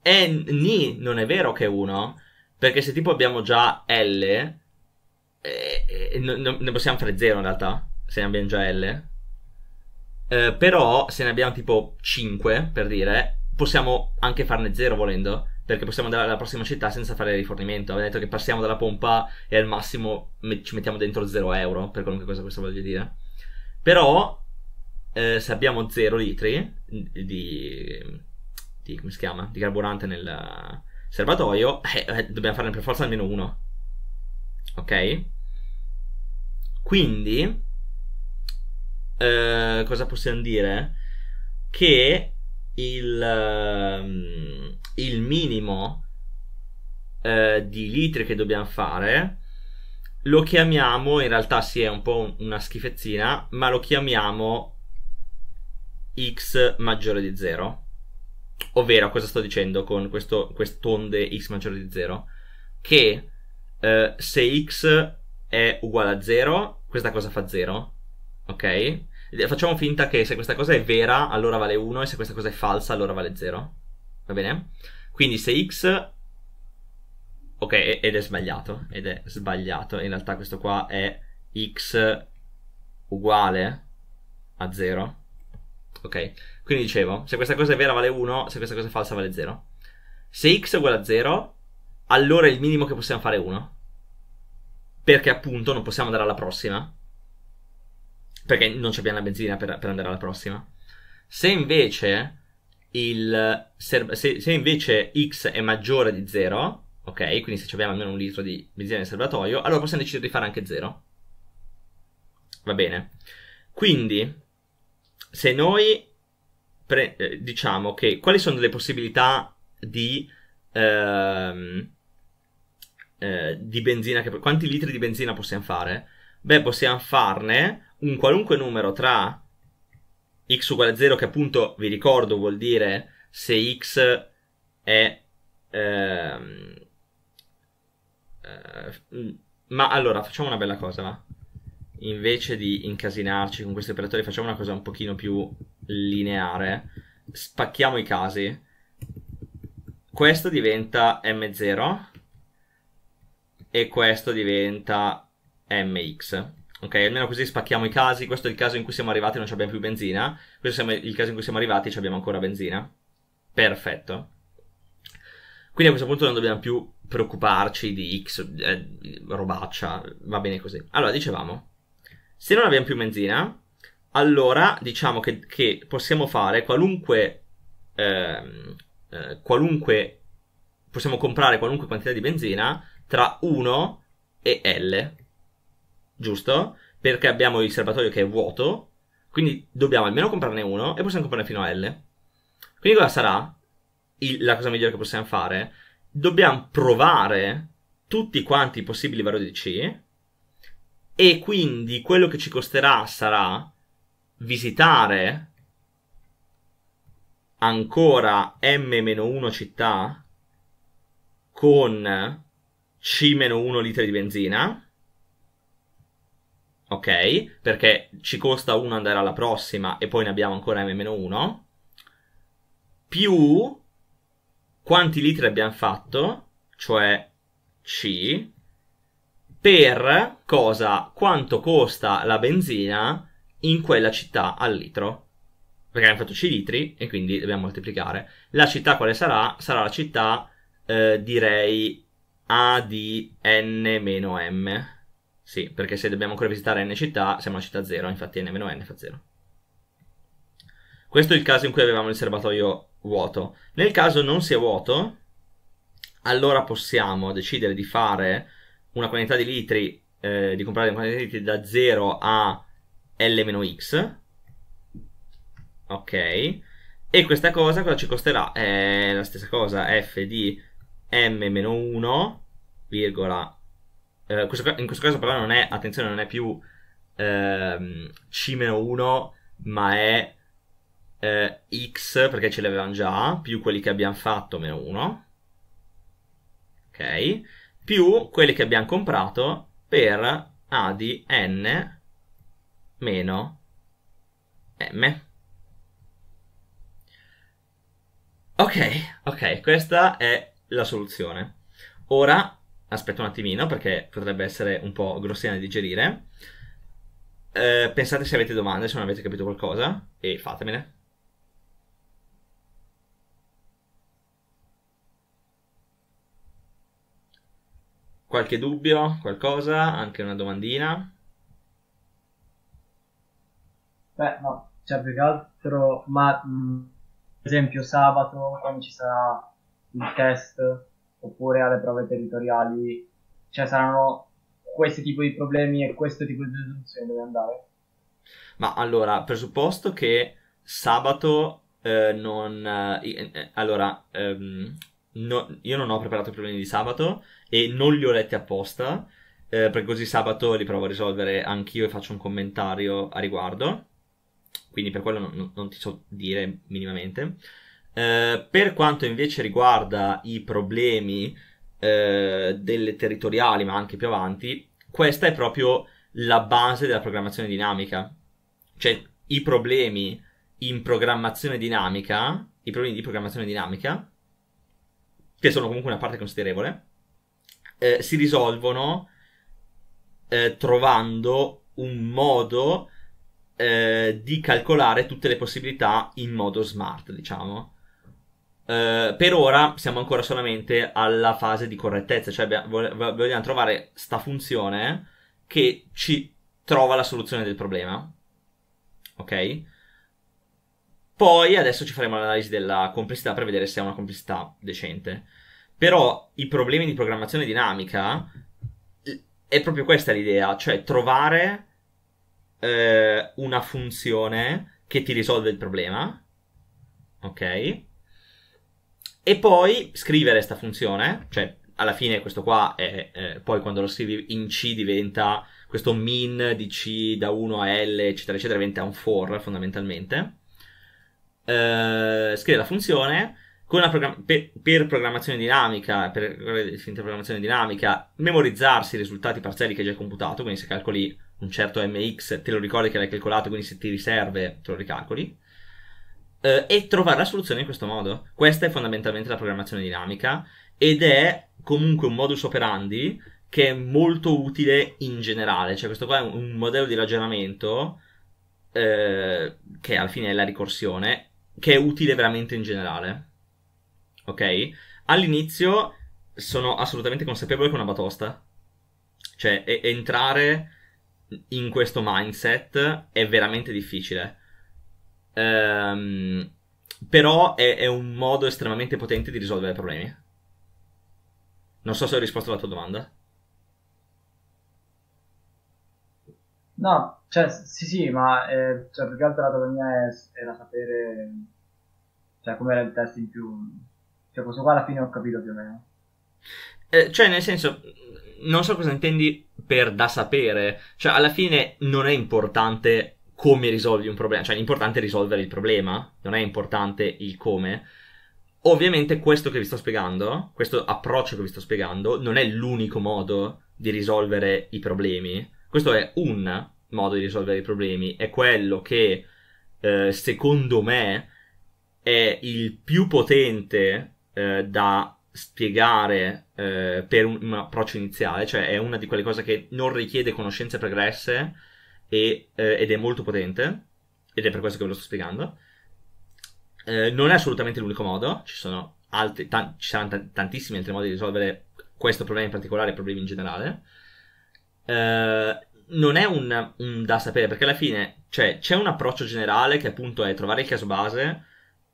S1: È ni, non è vero che è uno, perché se tipo abbiamo già L, eh, eh, no, ne possiamo fare 0 in realtà, se ne abbiamo già L. Eh, però se ne abbiamo tipo 5, per dire, possiamo anche farne 0 volendo perché possiamo andare alla prossima città senza fare rifornimento. Abbiamo detto che passiamo dalla pompa e al massimo ci mettiamo dentro 0 euro, per qualunque cosa questo voglia dire. Però eh, se abbiamo 0 litri di, di, come si chiama? di carburante nel serbatoio, eh, eh, dobbiamo farne per forza almeno uno. Ok? Quindi, eh, cosa possiamo dire? Che il, ehm, il minimo eh, di litri che dobbiamo fare lo chiamiamo, in realtà si sì, è un po' una schifezzina, ma lo chiamiamo x maggiore di 0. Ovvero, cosa sto dicendo con questo, quest'onde x maggiore di 0? Che eh, se x è uguale a 0, questa cosa fa 0, ok? Eh, facciamo finta che se questa cosa è vera, allora vale 1, e se questa cosa è falsa, allora vale 0. Va bene? Quindi se x... Ok, ed è sbagliato, ed è sbagliato. In realtà questo qua è x uguale a 0 ok? Quindi dicevo, se questa cosa è vera vale 1, se questa cosa è falsa vale 0. Se x è uguale a 0, allora il minimo che possiamo fare è 1. Perché appunto non possiamo andare alla prossima. Perché non abbiamo la benzina per, per, andare alla prossima. Se invece, il, se, se invece x è maggiore di 0, ok? Quindi se abbiamo almeno un litro di benzina nel serbatoio, allora possiamo decidere di fare anche 0. Va bene. Quindi se noi pre- eh, diciamo che quali sono le possibilità di, ehm, eh, di benzina, che, quanti litri di benzina possiamo fare? Beh, possiamo farne un qualunque numero tra x uguale a 0, che appunto vi ricordo vuol dire se x è. Ehm, eh, ma allora facciamo una bella cosa, va? invece di incasinarci con questi operatori, facciamo una cosa un pochino più lineare, spacchiamo i casi. Questo diventa M0 e questo diventa MX. Ok, almeno così spacchiamo i casi. Questo è il caso in cui siamo arrivati e non abbiamo più benzina. Questo è il caso in cui siamo arrivati e abbiamo ancora benzina. Perfetto. Quindi a questo punto non dobbiamo più preoccuparci di X, eh, robaccia, va bene così. Allora, dicevamo, se non abbiamo più benzina, allora diciamo che, che possiamo fare qualunque, eh, eh, qualunque, possiamo comprare qualunque quantità di benzina tra 1 e L, giusto? Perché abbiamo il serbatoio che è vuoto, quindi dobbiamo almeno comprarne uno e possiamo comprarne fino a L. Quindi cosa sarà? Il, la cosa migliore che possiamo fare? Dobbiamo provare tutti quanti i possibili valori di C e quindi quello che ci costerà sarà visitare ancora m-1 città con c-1 litri di benzina. Ok, perché ci costa 1 andare alla prossima e poi ne abbiamo ancora m-1. Più quanti litri abbiamo fatto, cioè c per cosa? Quanto costa la benzina in quella città al litro? Perché abbiamo fatto 10 litri e quindi dobbiamo moltiplicare. La città quale sarà? Sarà la città, eh, direi, A di N-M. Sì, perché se dobbiamo ancora visitare N città, siamo la città 0, infatti N-N fa 0. Questo è il caso in cui avevamo il serbatoio vuoto. Nel caso non sia vuoto, allora possiamo decidere di fare una quantità di litri, eh, di comprare una quantità di litri da 0 a L-X. Ok. E questa cosa cosa ci costerà? È la stessa cosa, f di m-1, virgola... Eh, in questo caso però non è, attenzione, non è più ehm, c-1, ma è eh, x, perché ce l'avevamo già, più quelli che abbiamo fatto, meno 1. Ok più quelli che abbiamo comprato per A di n meno m. Ok, ok, questa è la soluzione. Ora, aspetto un attimino perché potrebbe essere un po' grossina da digerire. Eh, pensate se avete domande, se non avete capito qualcosa e fatemele. Qualche dubbio? Qualcosa? Anche una domandina?
S2: Beh, no, c'è cioè, più che altro, ma mm, per esempio sabato quando ci sarà il test oppure alle prove territoriali, cioè saranno questi tipi di problemi e questo tipo di soluzioni dove andare?
S1: Ma allora, presupposto che sabato eh, non... Eh, eh allora, ehm, no, io non ho preparato i problemi di sabato e non li ho letti apposta, eh, perché così sabato li provo a risolvere anch'io e faccio un commentario a riguardo. Quindi per quello non, non ti so dire minimamente. Eh, per quanto invece riguarda i problemi eh, delle territoriali, ma anche più avanti, questa è proprio la base della programmazione dinamica. Cioè, i problemi in programmazione dinamica, i problemi di programmazione dinamica che sono comunque una parte considerevole, eh, si risolvono eh, trovando un modo eh, di calcolare tutte le possibilità in modo smart, diciamo. Eh, per ora siamo ancora solamente alla fase di correttezza, cioè vogliamo trovare sta funzione che ci trova la soluzione del problema. Ok? Poi adesso ci faremo l'analisi della complessità per vedere se è una complessità decente. Però i problemi di programmazione dinamica è proprio questa l'idea, cioè trovare eh, una funzione che ti risolve il problema, ok? E poi scrivere questa funzione, cioè alla fine questo qua è, eh, poi quando lo scrivi in C diventa questo min di C da 1 a L, eccetera, eccetera, diventa un for fondamentalmente eh, scrive la funzione Program- per, per, programmazione dinamica, per finta programmazione dinamica, memorizzarsi i risultati parziali che hai già computato, quindi se calcoli un certo mx te lo ricordi che l'hai calcolato, quindi se ti riserve te lo ricalcoli, eh, e trovare la soluzione in questo modo. Questa è fondamentalmente la programmazione dinamica ed è comunque un modus operandi che è molto utile in generale, cioè questo qua è un, un modello di ragionamento eh, che alla fine è la ricorsione che è utile veramente in generale. Ok? All'inizio sono assolutamente consapevole che è una batosta. Cioè, e- entrare in questo mindset è veramente difficile. Ehm, però è-, è un modo estremamente potente di risolvere problemi. Non so se ho risposto alla tua domanda.
S2: No, cioè, sì, sì, ma eh, cioè, più che altro la cosa mia era sapere cioè, com'era il test in più. Cioè, questo qua alla fine ho capito più o meno.
S1: Eh, cioè, nel senso, non so cosa intendi per da sapere. Cioè, alla fine non è importante come risolvi un problema. Cioè, l'importante è risolvere il problema, non è importante il come. Ovviamente questo che vi sto spiegando, questo approccio che vi sto spiegando, non è l'unico modo di risolvere i problemi. Questo è un modo di risolvere i problemi è quello che, eh, secondo me, è il più potente eh, da spiegare eh, per un, un, approccio iniziale, cioè è una di quelle cose che non richiede conoscenze pregresse e, eh, ed è molto potente, ed è per questo che ve lo sto spiegando. Eh, non è assolutamente l'unico modo, ci sono altri, t- ci saranno t- tantissimi altri modi di risolvere questo problema in particolare problemi in generale. Eh, non è un, un, da sapere, perché alla fine cioè, c'è un approccio generale che appunto è trovare il caso base,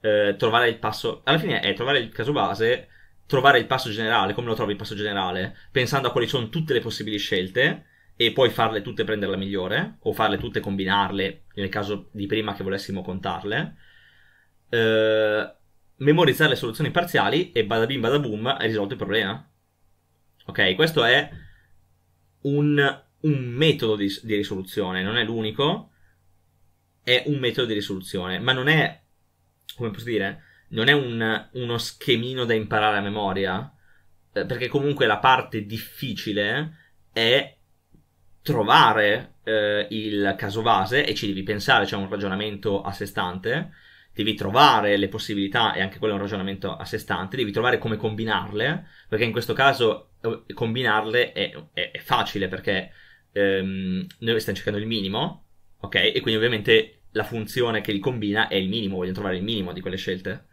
S1: eh, trovare il passo... Alla fine è trovare il caso base, trovare il passo generale, come lo trovi il passo generale, pensando a quali sono tutte le possibili scelte e poi farle tutte e prendere la migliore, o farle tutte e combinarle, nel caso di prima che volessimo contarle. Eh, memorizzare le soluzioni parziali e bada bim bada boom, hai risolto il problema. Ok, questo è un un metodo di, di risoluzione, non è l'unico, è un metodo di risoluzione, ma non è, come posso dire, non è un, uno schemino da imparare a memoria, eh, perché comunque la parte difficile è trovare eh, il caso base e ci devi pensare, c'è cioè un ragionamento a sé stante, devi trovare le possibilità, e anche quello è un ragionamento a sé stante, devi trovare come combinarle, perché in questo caso eh, combinarle è, è, è facile perché ehm, noi stiamo cercando il minimo, ok? E quindi ovviamente la funzione che li combina è il minimo, vogliamo trovare il minimo di quelle scelte.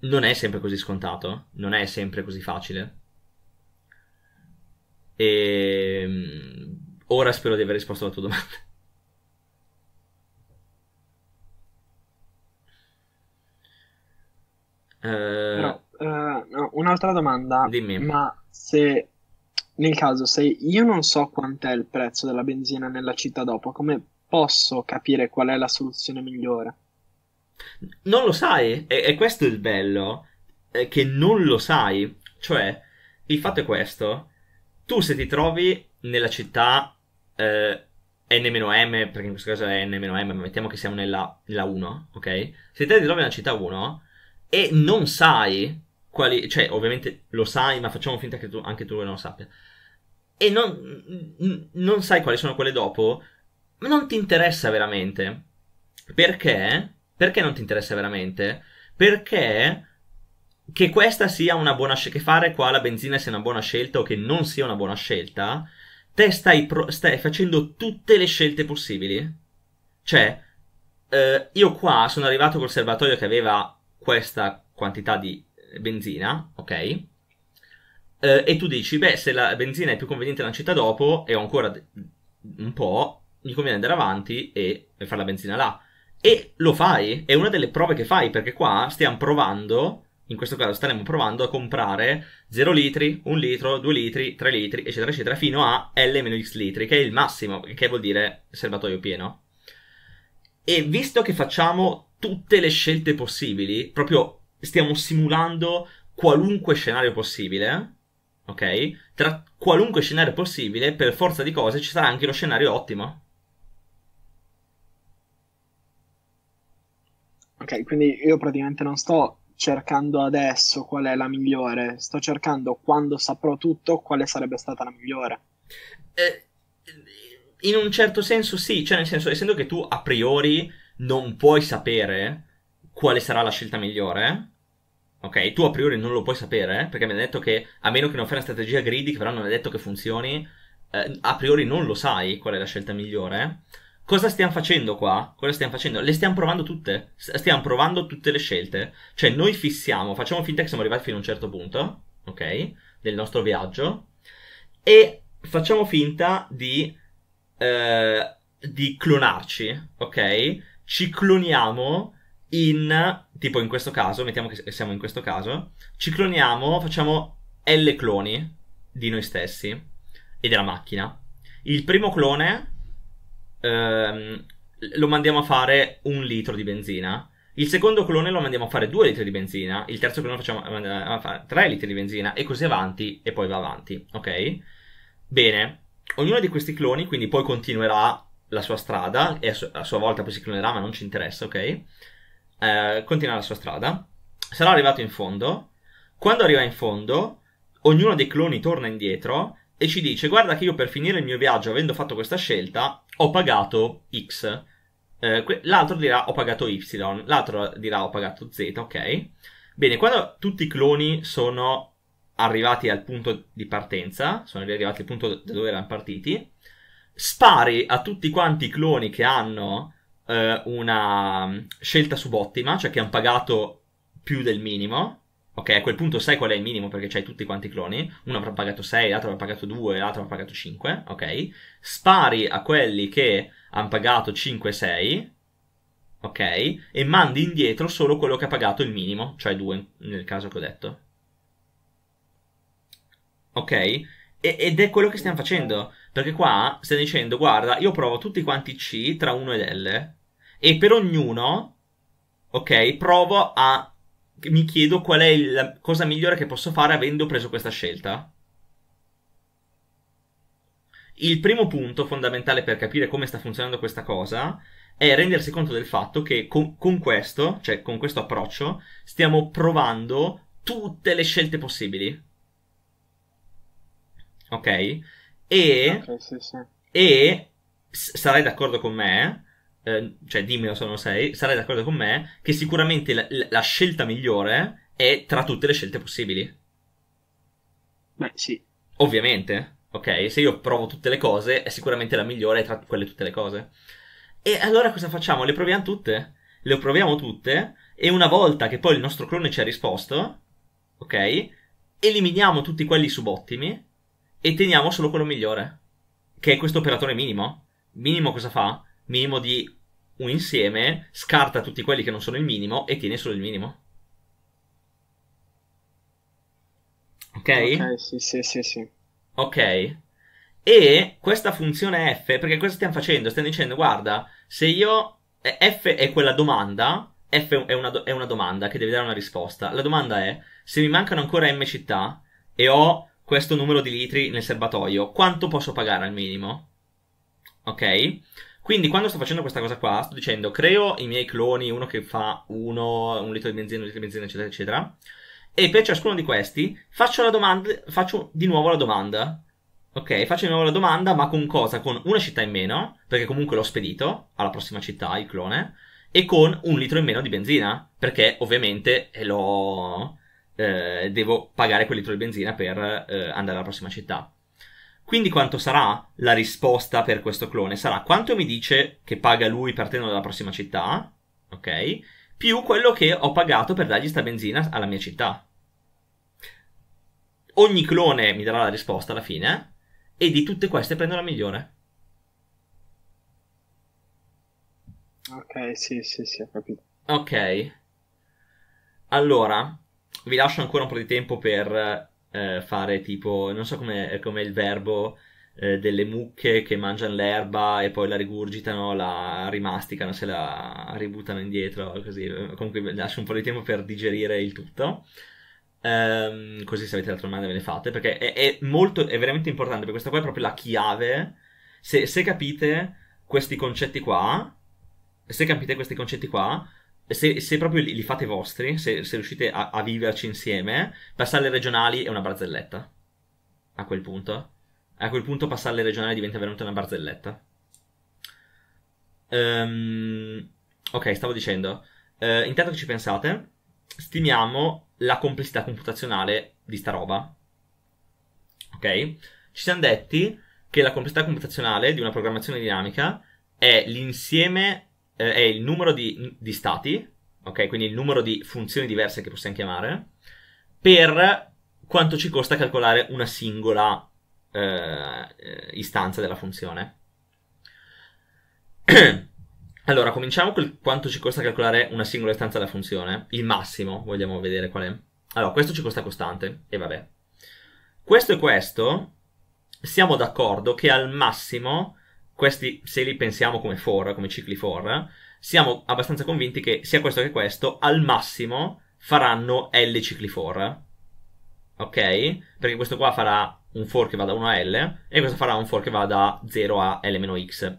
S1: Non è sempre così scontato, non è sempre così facile. E ehm, ora spero di aver risposto alla tua domanda.
S2: Però, uh, no, un'altra domanda. Dimmi. Ma se nel caso, se io non so quant'è il prezzo della benzina nella città dopo, come posso capire qual è la soluzione migliore?
S1: Non lo sai, e, e questo è il bello, è che non lo sai. Cioè, il fatto è questo, tu se ti trovi nella città eh, N-M, perché in questo caso è N-M, ma mettiamo che siamo nella, nella 1, ok? Se te ti trovi nella città 1 e non sai quali, cioè ovviamente lo sai, ma facciamo finta che tu, anche tu non lo sappia, e non, non sai quali sono quelle dopo, ma non ti interessa veramente. Perché? Perché non ti interessa veramente? Perché che questa sia una buona scelta, che fare qua la benzina sia una buona scelta o che non sia una buona scelta, te stai, pro- stai facendo tutte le scelte possibili. Cioè, eh, io qua sono arrivato col serbatoio che aveva questa quantità di benzina, ok? Eh, e tu dici, beh, se la benzina è più conveniente la città dopo e ho ancora un po', mi conviene andare avanti e fare la benzina là. E lo fai, è una delle prove che fai, perché qua stiamo provando, in questo caso staremo provando a comprare 0 litri, 1 litro, 2 litri, 3 litri, eccetera, eccetera, fino a L-X litri, che è il massimo, che vuol dire serbatoio pieno. E visto che facciamo tutte le scelte possibili, proprio stiamo simulando qualunque scenario possibile, ok? Tra qualunque scenario possibile, per forza di cose, ci sarà anche lo scenario ottimo.
S2: Ok, quindi io praticamente non sto cercando adesso qual è la migliore, sto cercando quando saprò tutto quale sarebbe stata la migliore.
S1: Eh, in un certo senso sì, cioè nel senso, essendo che tu a priori non puoi sapere quale sarà la scelta migliore, ok? Tu a priori non lo puoi sapere, eh? perché mi hanno detto che, a meno che non fai una strategia greedy, che però non ha detto che funzioni, eh, a priori non lo sai qual è la scelta migliore. Cosa stiamo facendo qua? Cosa stiamo facendo? Le stiamo provando tutte. Stiamo provando tutte le scelte. Cioè, noi fissiamo, facciamo finta che siamo arrivati fino a un certo punto, ok? Del nostro viaggio. E facciamo finta di... Eh, di clonarci, ok? Ci cloniamo in, tipo in questo caso, mettiamo che siamo in questo caso, ci cloniamo, facciamo L cloni di noi stessi e della macchina. Il primo clone ehm, lo mandiamo a fare un litro di benzina. Il secondo clone lo mandiamo a fare 2 litri di benzina, il terzo clone lo facciamo eh, a fare 3 litri di benzina e così avanti e poi va avanti, ok? Bene, ognuno di questi cloni quindi poi continuerà la sua strada e a sua volta poi si clonerà ma non ci interessa, ok? eh, continua la sua strada, sarà arrivato in fondo, quando arriva in fondo, ognuno dei cloni torna indietro e ci dice guarda che io per finire il mio viaggio avendo fatto questa scelta ho pagato X, eh, l'altro dirà ho pagato Y, l'altro dirà ho pagato Z, ok? Bene, quando tutti i cloni sono arrivati al punto di partenza, sono arrivati al punto da dove erano partiti, spari a tutti quanti i cloni che hanno eh, una mm, scelta subottima, cioè che hanno pagato più del minimo. Ok, a quel punto sai qual è il minimo perché c'hai tutti quanti i cloni. Uno avrà pagato 6, l'altro avrà pagato 2, l'altro avrà pagato 5. Ok, spari a quelli che hanno pagato 5 6. Ok, e mandi indietro solo quello che ha pagato il minimo, cioè 2 nel caso che ho detto. Ok, ed è quello che stiamo facendo. Perché qua stiamo dicendo, guarda, io provo tutti quanti C tra 1 ed L. E per ognuno, ok, provo a... Mi chiedo qual è la cosa migliore che posso fare avendo preso questa scelta. Il primo punto fondamentale per capire come sta funzionando questa cosa è rendersi conto del fatto che con, con, questo, cioè con questo approccio, stiamo provando tutte le scelte possibili. Ok? E,
S2: okay, sì, sì.
S1: e s- sarai d'accordo con me eh, cioè dimmelo se non lo sei, sarai d'accordo con me che sicuramente la, la scelta migliore è tra tutte le scelte possibili. Beh, sì. Ovviamente, ok? Se io provo tutte le cose, è sicuramente la migliore tra quelle tutte le cose. E allora cosa facciamo? Le proviamo tutte? Le proviamo tutte e una volta che poi il nostro clone ci ha risposto, ok? Eliminiamo tutti quelli subottimi e teniamo solo quello migliore, che è questo operatore minimo. Minimo cosa fa? minimo di un insieme, scarta tutti quelli che non sono il minimo e tiene solo il minimo. Ok? Ok,
S2: sì, sì, sì, sì.
S1: Ok. E questa funzione f, perché cosa stiamo facendo? Stiamo dicendo, guarda, se io... Eh, f è quella domanda, f è una, do... è una domanda che deve dare una risposta. La domanda è, se mi mancano ancora m città e ho questo numero di litri nel serbatoio, quanto posso pagare al minimo? Ok? Quindi quando sto facendo questa cosa qua, sto dicendo creo i miei cloni, uno che fa uno, un litro di benzina, un litro di benzina, eccetera, eccetera. E per ciascuno di questi faccio, domanda, faccio di nuovo la domanda. Ok, faccio di nuovo la domanda, ma con cosa? Con una città in meno, perché comunque l'ho spedito alla prossima città, il clone, e con un litro in meno di benzina, perché ovviamente l'ho, eh, devo pagare quel litro di benzina per eh, andare alla prossima città. Quindi quanto sarà la risposta per questo clone? Sarà quanto mi dice che paga lui partendo dalla prossima città, ok? Più quello che ho pagato per dargli sta benzina alla mia città. Ogni clone mi darà la risposta alla fine e di tutte queste prendo la migliore.
S2: Ok, sì, sì, sì, ho capito.
S1: Ok. Allora, vi lascio ancora un po' di tempo per eh, fare tipo, non so come è il verbo eh, delle mucche che mangiano l'erba e poi la rigurgitano, la rimasticano, se la ributtano indietro, così comunque lascio un po' di tempo per digerire il tutto. Um, così se avete altre domande ve le fate perché è, è, molto, è veramente importante perché questa qua è proprio la chiave. Se, se capite questi concetti qua, se capite questi concetti qua, se, se proprio li, li, fate vostri, se, se riuscite a, a, viverci insieme, passare alle regionali è una barzelletta. A quel punto. A quel punto passare alle regionali diventa veramente una barzelletta. Um, ok, stavo dicendo. Uh, intanto che ci pensate, stimiamo la complessità computazionale di sta roba. Ok? Ci siamo detti che la complessità computazionale di una programmazione dinamica è l'insieme eh, è il numero di, di stati, ok? Quindi il numero di funzioni diverse che possiamo chiamare, per quanto ci costa calcolare una singola eh, istanza della funzione. allora, cominciamo con quanto ci costa calcolare una singola istanza della funzione, il massimo, vogliamo vedere qual è. Allora, questo ci costa costante, e vabbè. Questo e questo, siamo d'accordo che al massimo questi, se li pensiamo come for, come cicli for, siamo abbastanza convinti che sia questo che questo, al massimo faranno L cicli for. Ok? Perché questo qua farà un for che va da 1 a L e questo farà un for che va da 0 a L-X.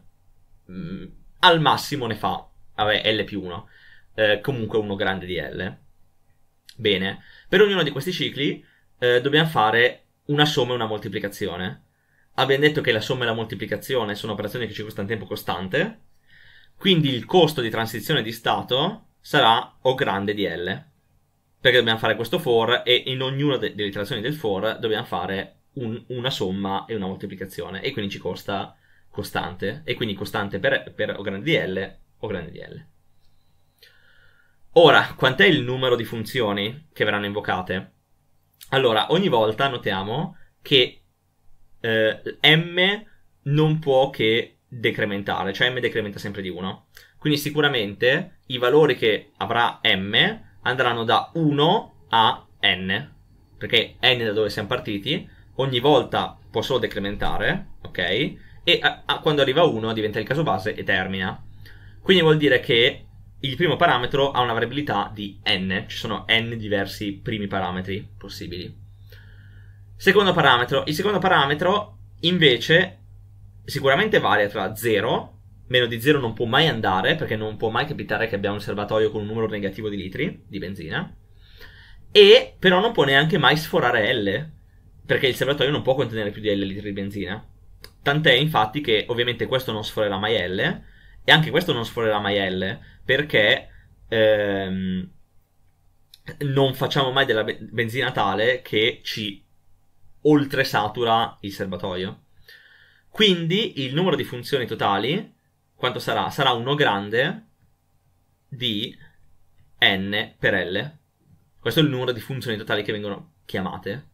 S1: Mm, al massimo ne fa, vabbè, L più 1. Eh, comunque uno grande di L. Bene. Per ognuno di questi cicli eh, dobbiamo fare una somma e una moltiplicazione abbiamo detto che la somma e la moltiplicazione sono operazioni che ci costano tempo costante, quindi il costo di transizione di stato sarà O grande di L, perché dobbiamo fare questo for e in ognuna de- delle iterazioni del for dobbiamo fare un, una somma e una moltiplicazione e quindi ci costa costante e quindi costante per, per O grande di L, O grande di L. Ora, quant'è il numero di funzioni che verranno invocate? Allora, ogni volta notiamo che eh, M non può che decrementare, cioè M decrementa sempre di 1. Quindi sicuramente i valori che avrà M andranno da 1 a n, perché n è da dove siamo partiti, ogni volta può solo decrementare, ok? E a, a, quando arriva 1 diventa il caso base e termina. Quindi vuol dire che il primo parametro ha una variabilità di n, ci sono n diversi primi parametri possibili. Secondo parametro, il secondo parametro invece sicuramente varia tra 0, meno di 0 non può mai andare perché non può mai capitare che abbiamo un serbatoio con un numero negativo di litri di benzina e però non può neanche mai sforare L perché il serbatoio non può contenere più di L litri di benzina. Tant'è infatti che ovviamente questo non sforerà mai L e anche questo non sforerà mai L perché ehm, non facciamo mai della benzina tale che ci oltresatura il serbatoio. Quindi il numero di funzioni totali, quanto sarà? Sarà 1 grande di n per L. Questo è il numero di funzioni totali che vengono chiamate.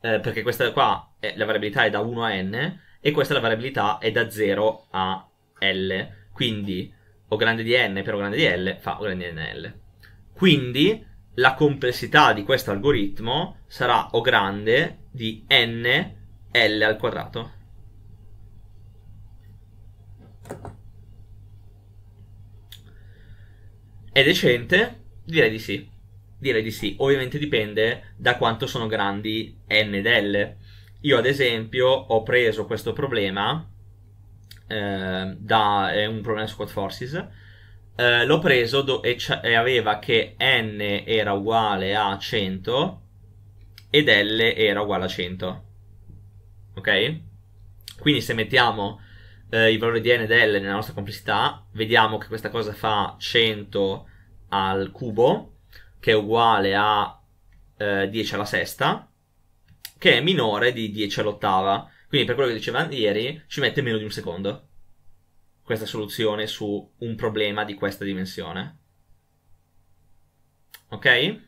S1: Eh, perché questa qua, è, la variabilità è da 1 a n e questa la variabilità è da 0 a L. Quindi o grande di n per o grande di L fa o grande di nl. Quindi la complessità di questo algoritmo sarà O grande di n L al quadrato. È decente? Direi di sì. Direi di sì. Ovviamente dipende da quanto sono grandi n ed L. Io ad esempio ho preso questo problema eh, da è un problema su Quad Forces eh, l'ho preso do- e, c- e aveva che n era uguale a 100 ed L era uguale a 100. Ok? Quindi se mettiamo eh, i valori di N ed L nella nostra complessità, vediamo che questa cosa fa 100 al cubo, che è uguale a eh, 10 alla sesta, che è minore di 10 all'ottava. Quindi per quello che dicevamo ieri, ci mette meno di un secondo questa soluzione su un problema di questa dimensione. Ok?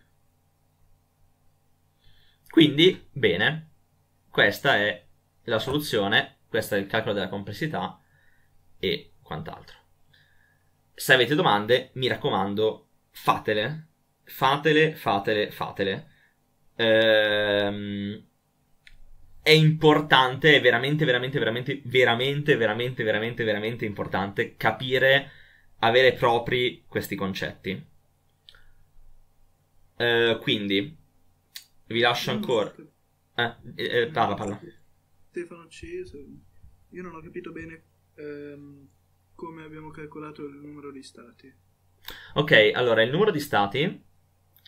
S1: Quindi, bene, questa è la soluzione, questo è il calcolo della complessità e quant'altro. Se avete domande, mi raccomando, fatele, fatele, fatele, fatele. Ehm è importante, è veramente, veramente, veramente, veramente, veramente, veramente, veramente importante capire, avere propri questi concetti. Uh, quindi, vi lascio ancora. Eh, eh, eh, parla, parla.
S2: Stefano Cesare, io non ho capito bene ehm, come abbiamo calcolato il numero di stati.
S1: Ok, allora il numero di stati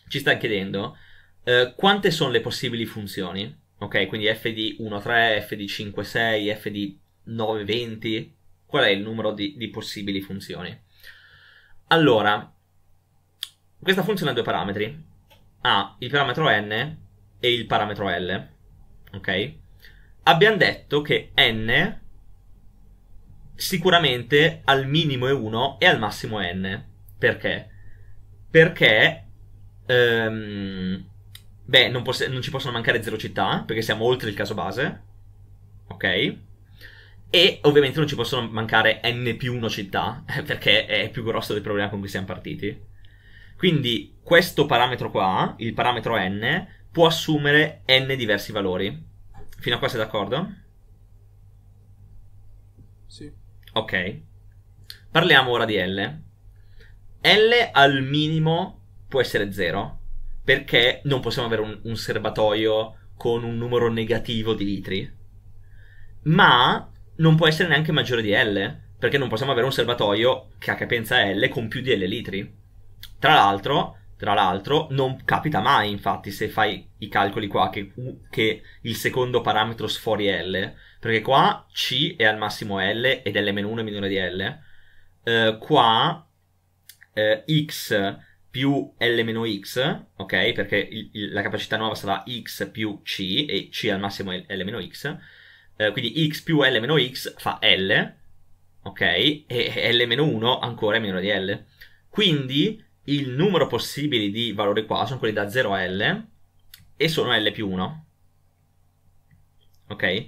S1: ci sta chiedendo eh, quante sono le possibili funzioni ok? Quindi FD 1,3, FD 5,6, FD 9,20, qual è il numero di, di possibili funzioni? Allora, questa funzione ha due parametri, ha il parametro n e il parametro l, ok? Abbiamo detto che n sicuramente al minimo è 1 e al massimo n, perché? Perché... Um, Beh, non, poss- non ci possono mancare zero città, perché siamo oltre il caso base. Ok? E ovviamente non ci possono mancare n più 1 città, perché è più grosso del problema con cui siamo partiti. Quindi questo parametro qua, il parametro n, può assumere n diversi valori. Fino a qua sei d'accordo? Sì. Ok. Parliamo ora di L. L al minimo può essere 0 perché non possiamo avere un, un serbatoio con un numero negativo di litri, ma non può essere neanche maggiore di L, perché non possiamo avere un serbatoio che ha capienza L con più di L litri. Tra l'altro, tra l'altro, non capita mai, infatti, se fai i calcoli qua, che, che, il secondo parametro sfori L, perché qua C è al massimo L ed L-1 è minore di L. Eh, qua eh, X più L-X, ok? Perché il, il, la capacità nuova sarà X più C e C al massimo è L-X. Eh, quindi X più L-X fa L, ok? E L-1 ancora è meno di L. Quindi il numero possibile di valori qua sono quelli da 0 a L e sono L più 1. Ok?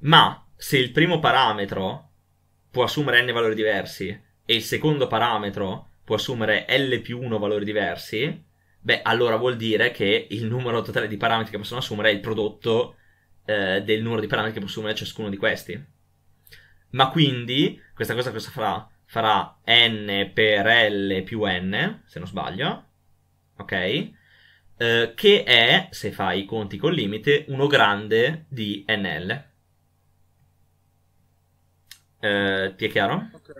S1: Ma se il primo parametro può assumere n valori diversi e il secondo parametro può assumere L più 1 valori diversi, beh, allora vuol dire che il numero totale di parametri che possono assumere è il prodotto eh, del numero di parametri che può assumere ciascuno di questi. Ma quindi, questa cosa cosa farà? Farà n per L più n, se non sbaglio, ok? Uh, che è, se fai i conti col limite, uno grande di NL. Uh, eh, ti è chiaro?
S2: Ok,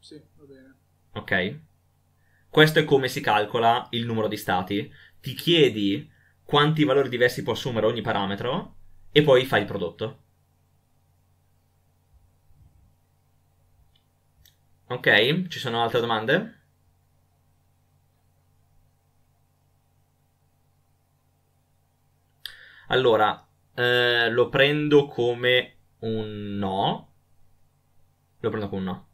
S2: sì, va bene.
S1: Ok. Questo è come si calcola il numero di stati. Ti chiedi quanti valori diversi può assumere ogni parametro e poi fai il prodotto. Ok, ci sono altre domande? Allora, eh, lo prendo come
S2: un no. Lo prendo come un no.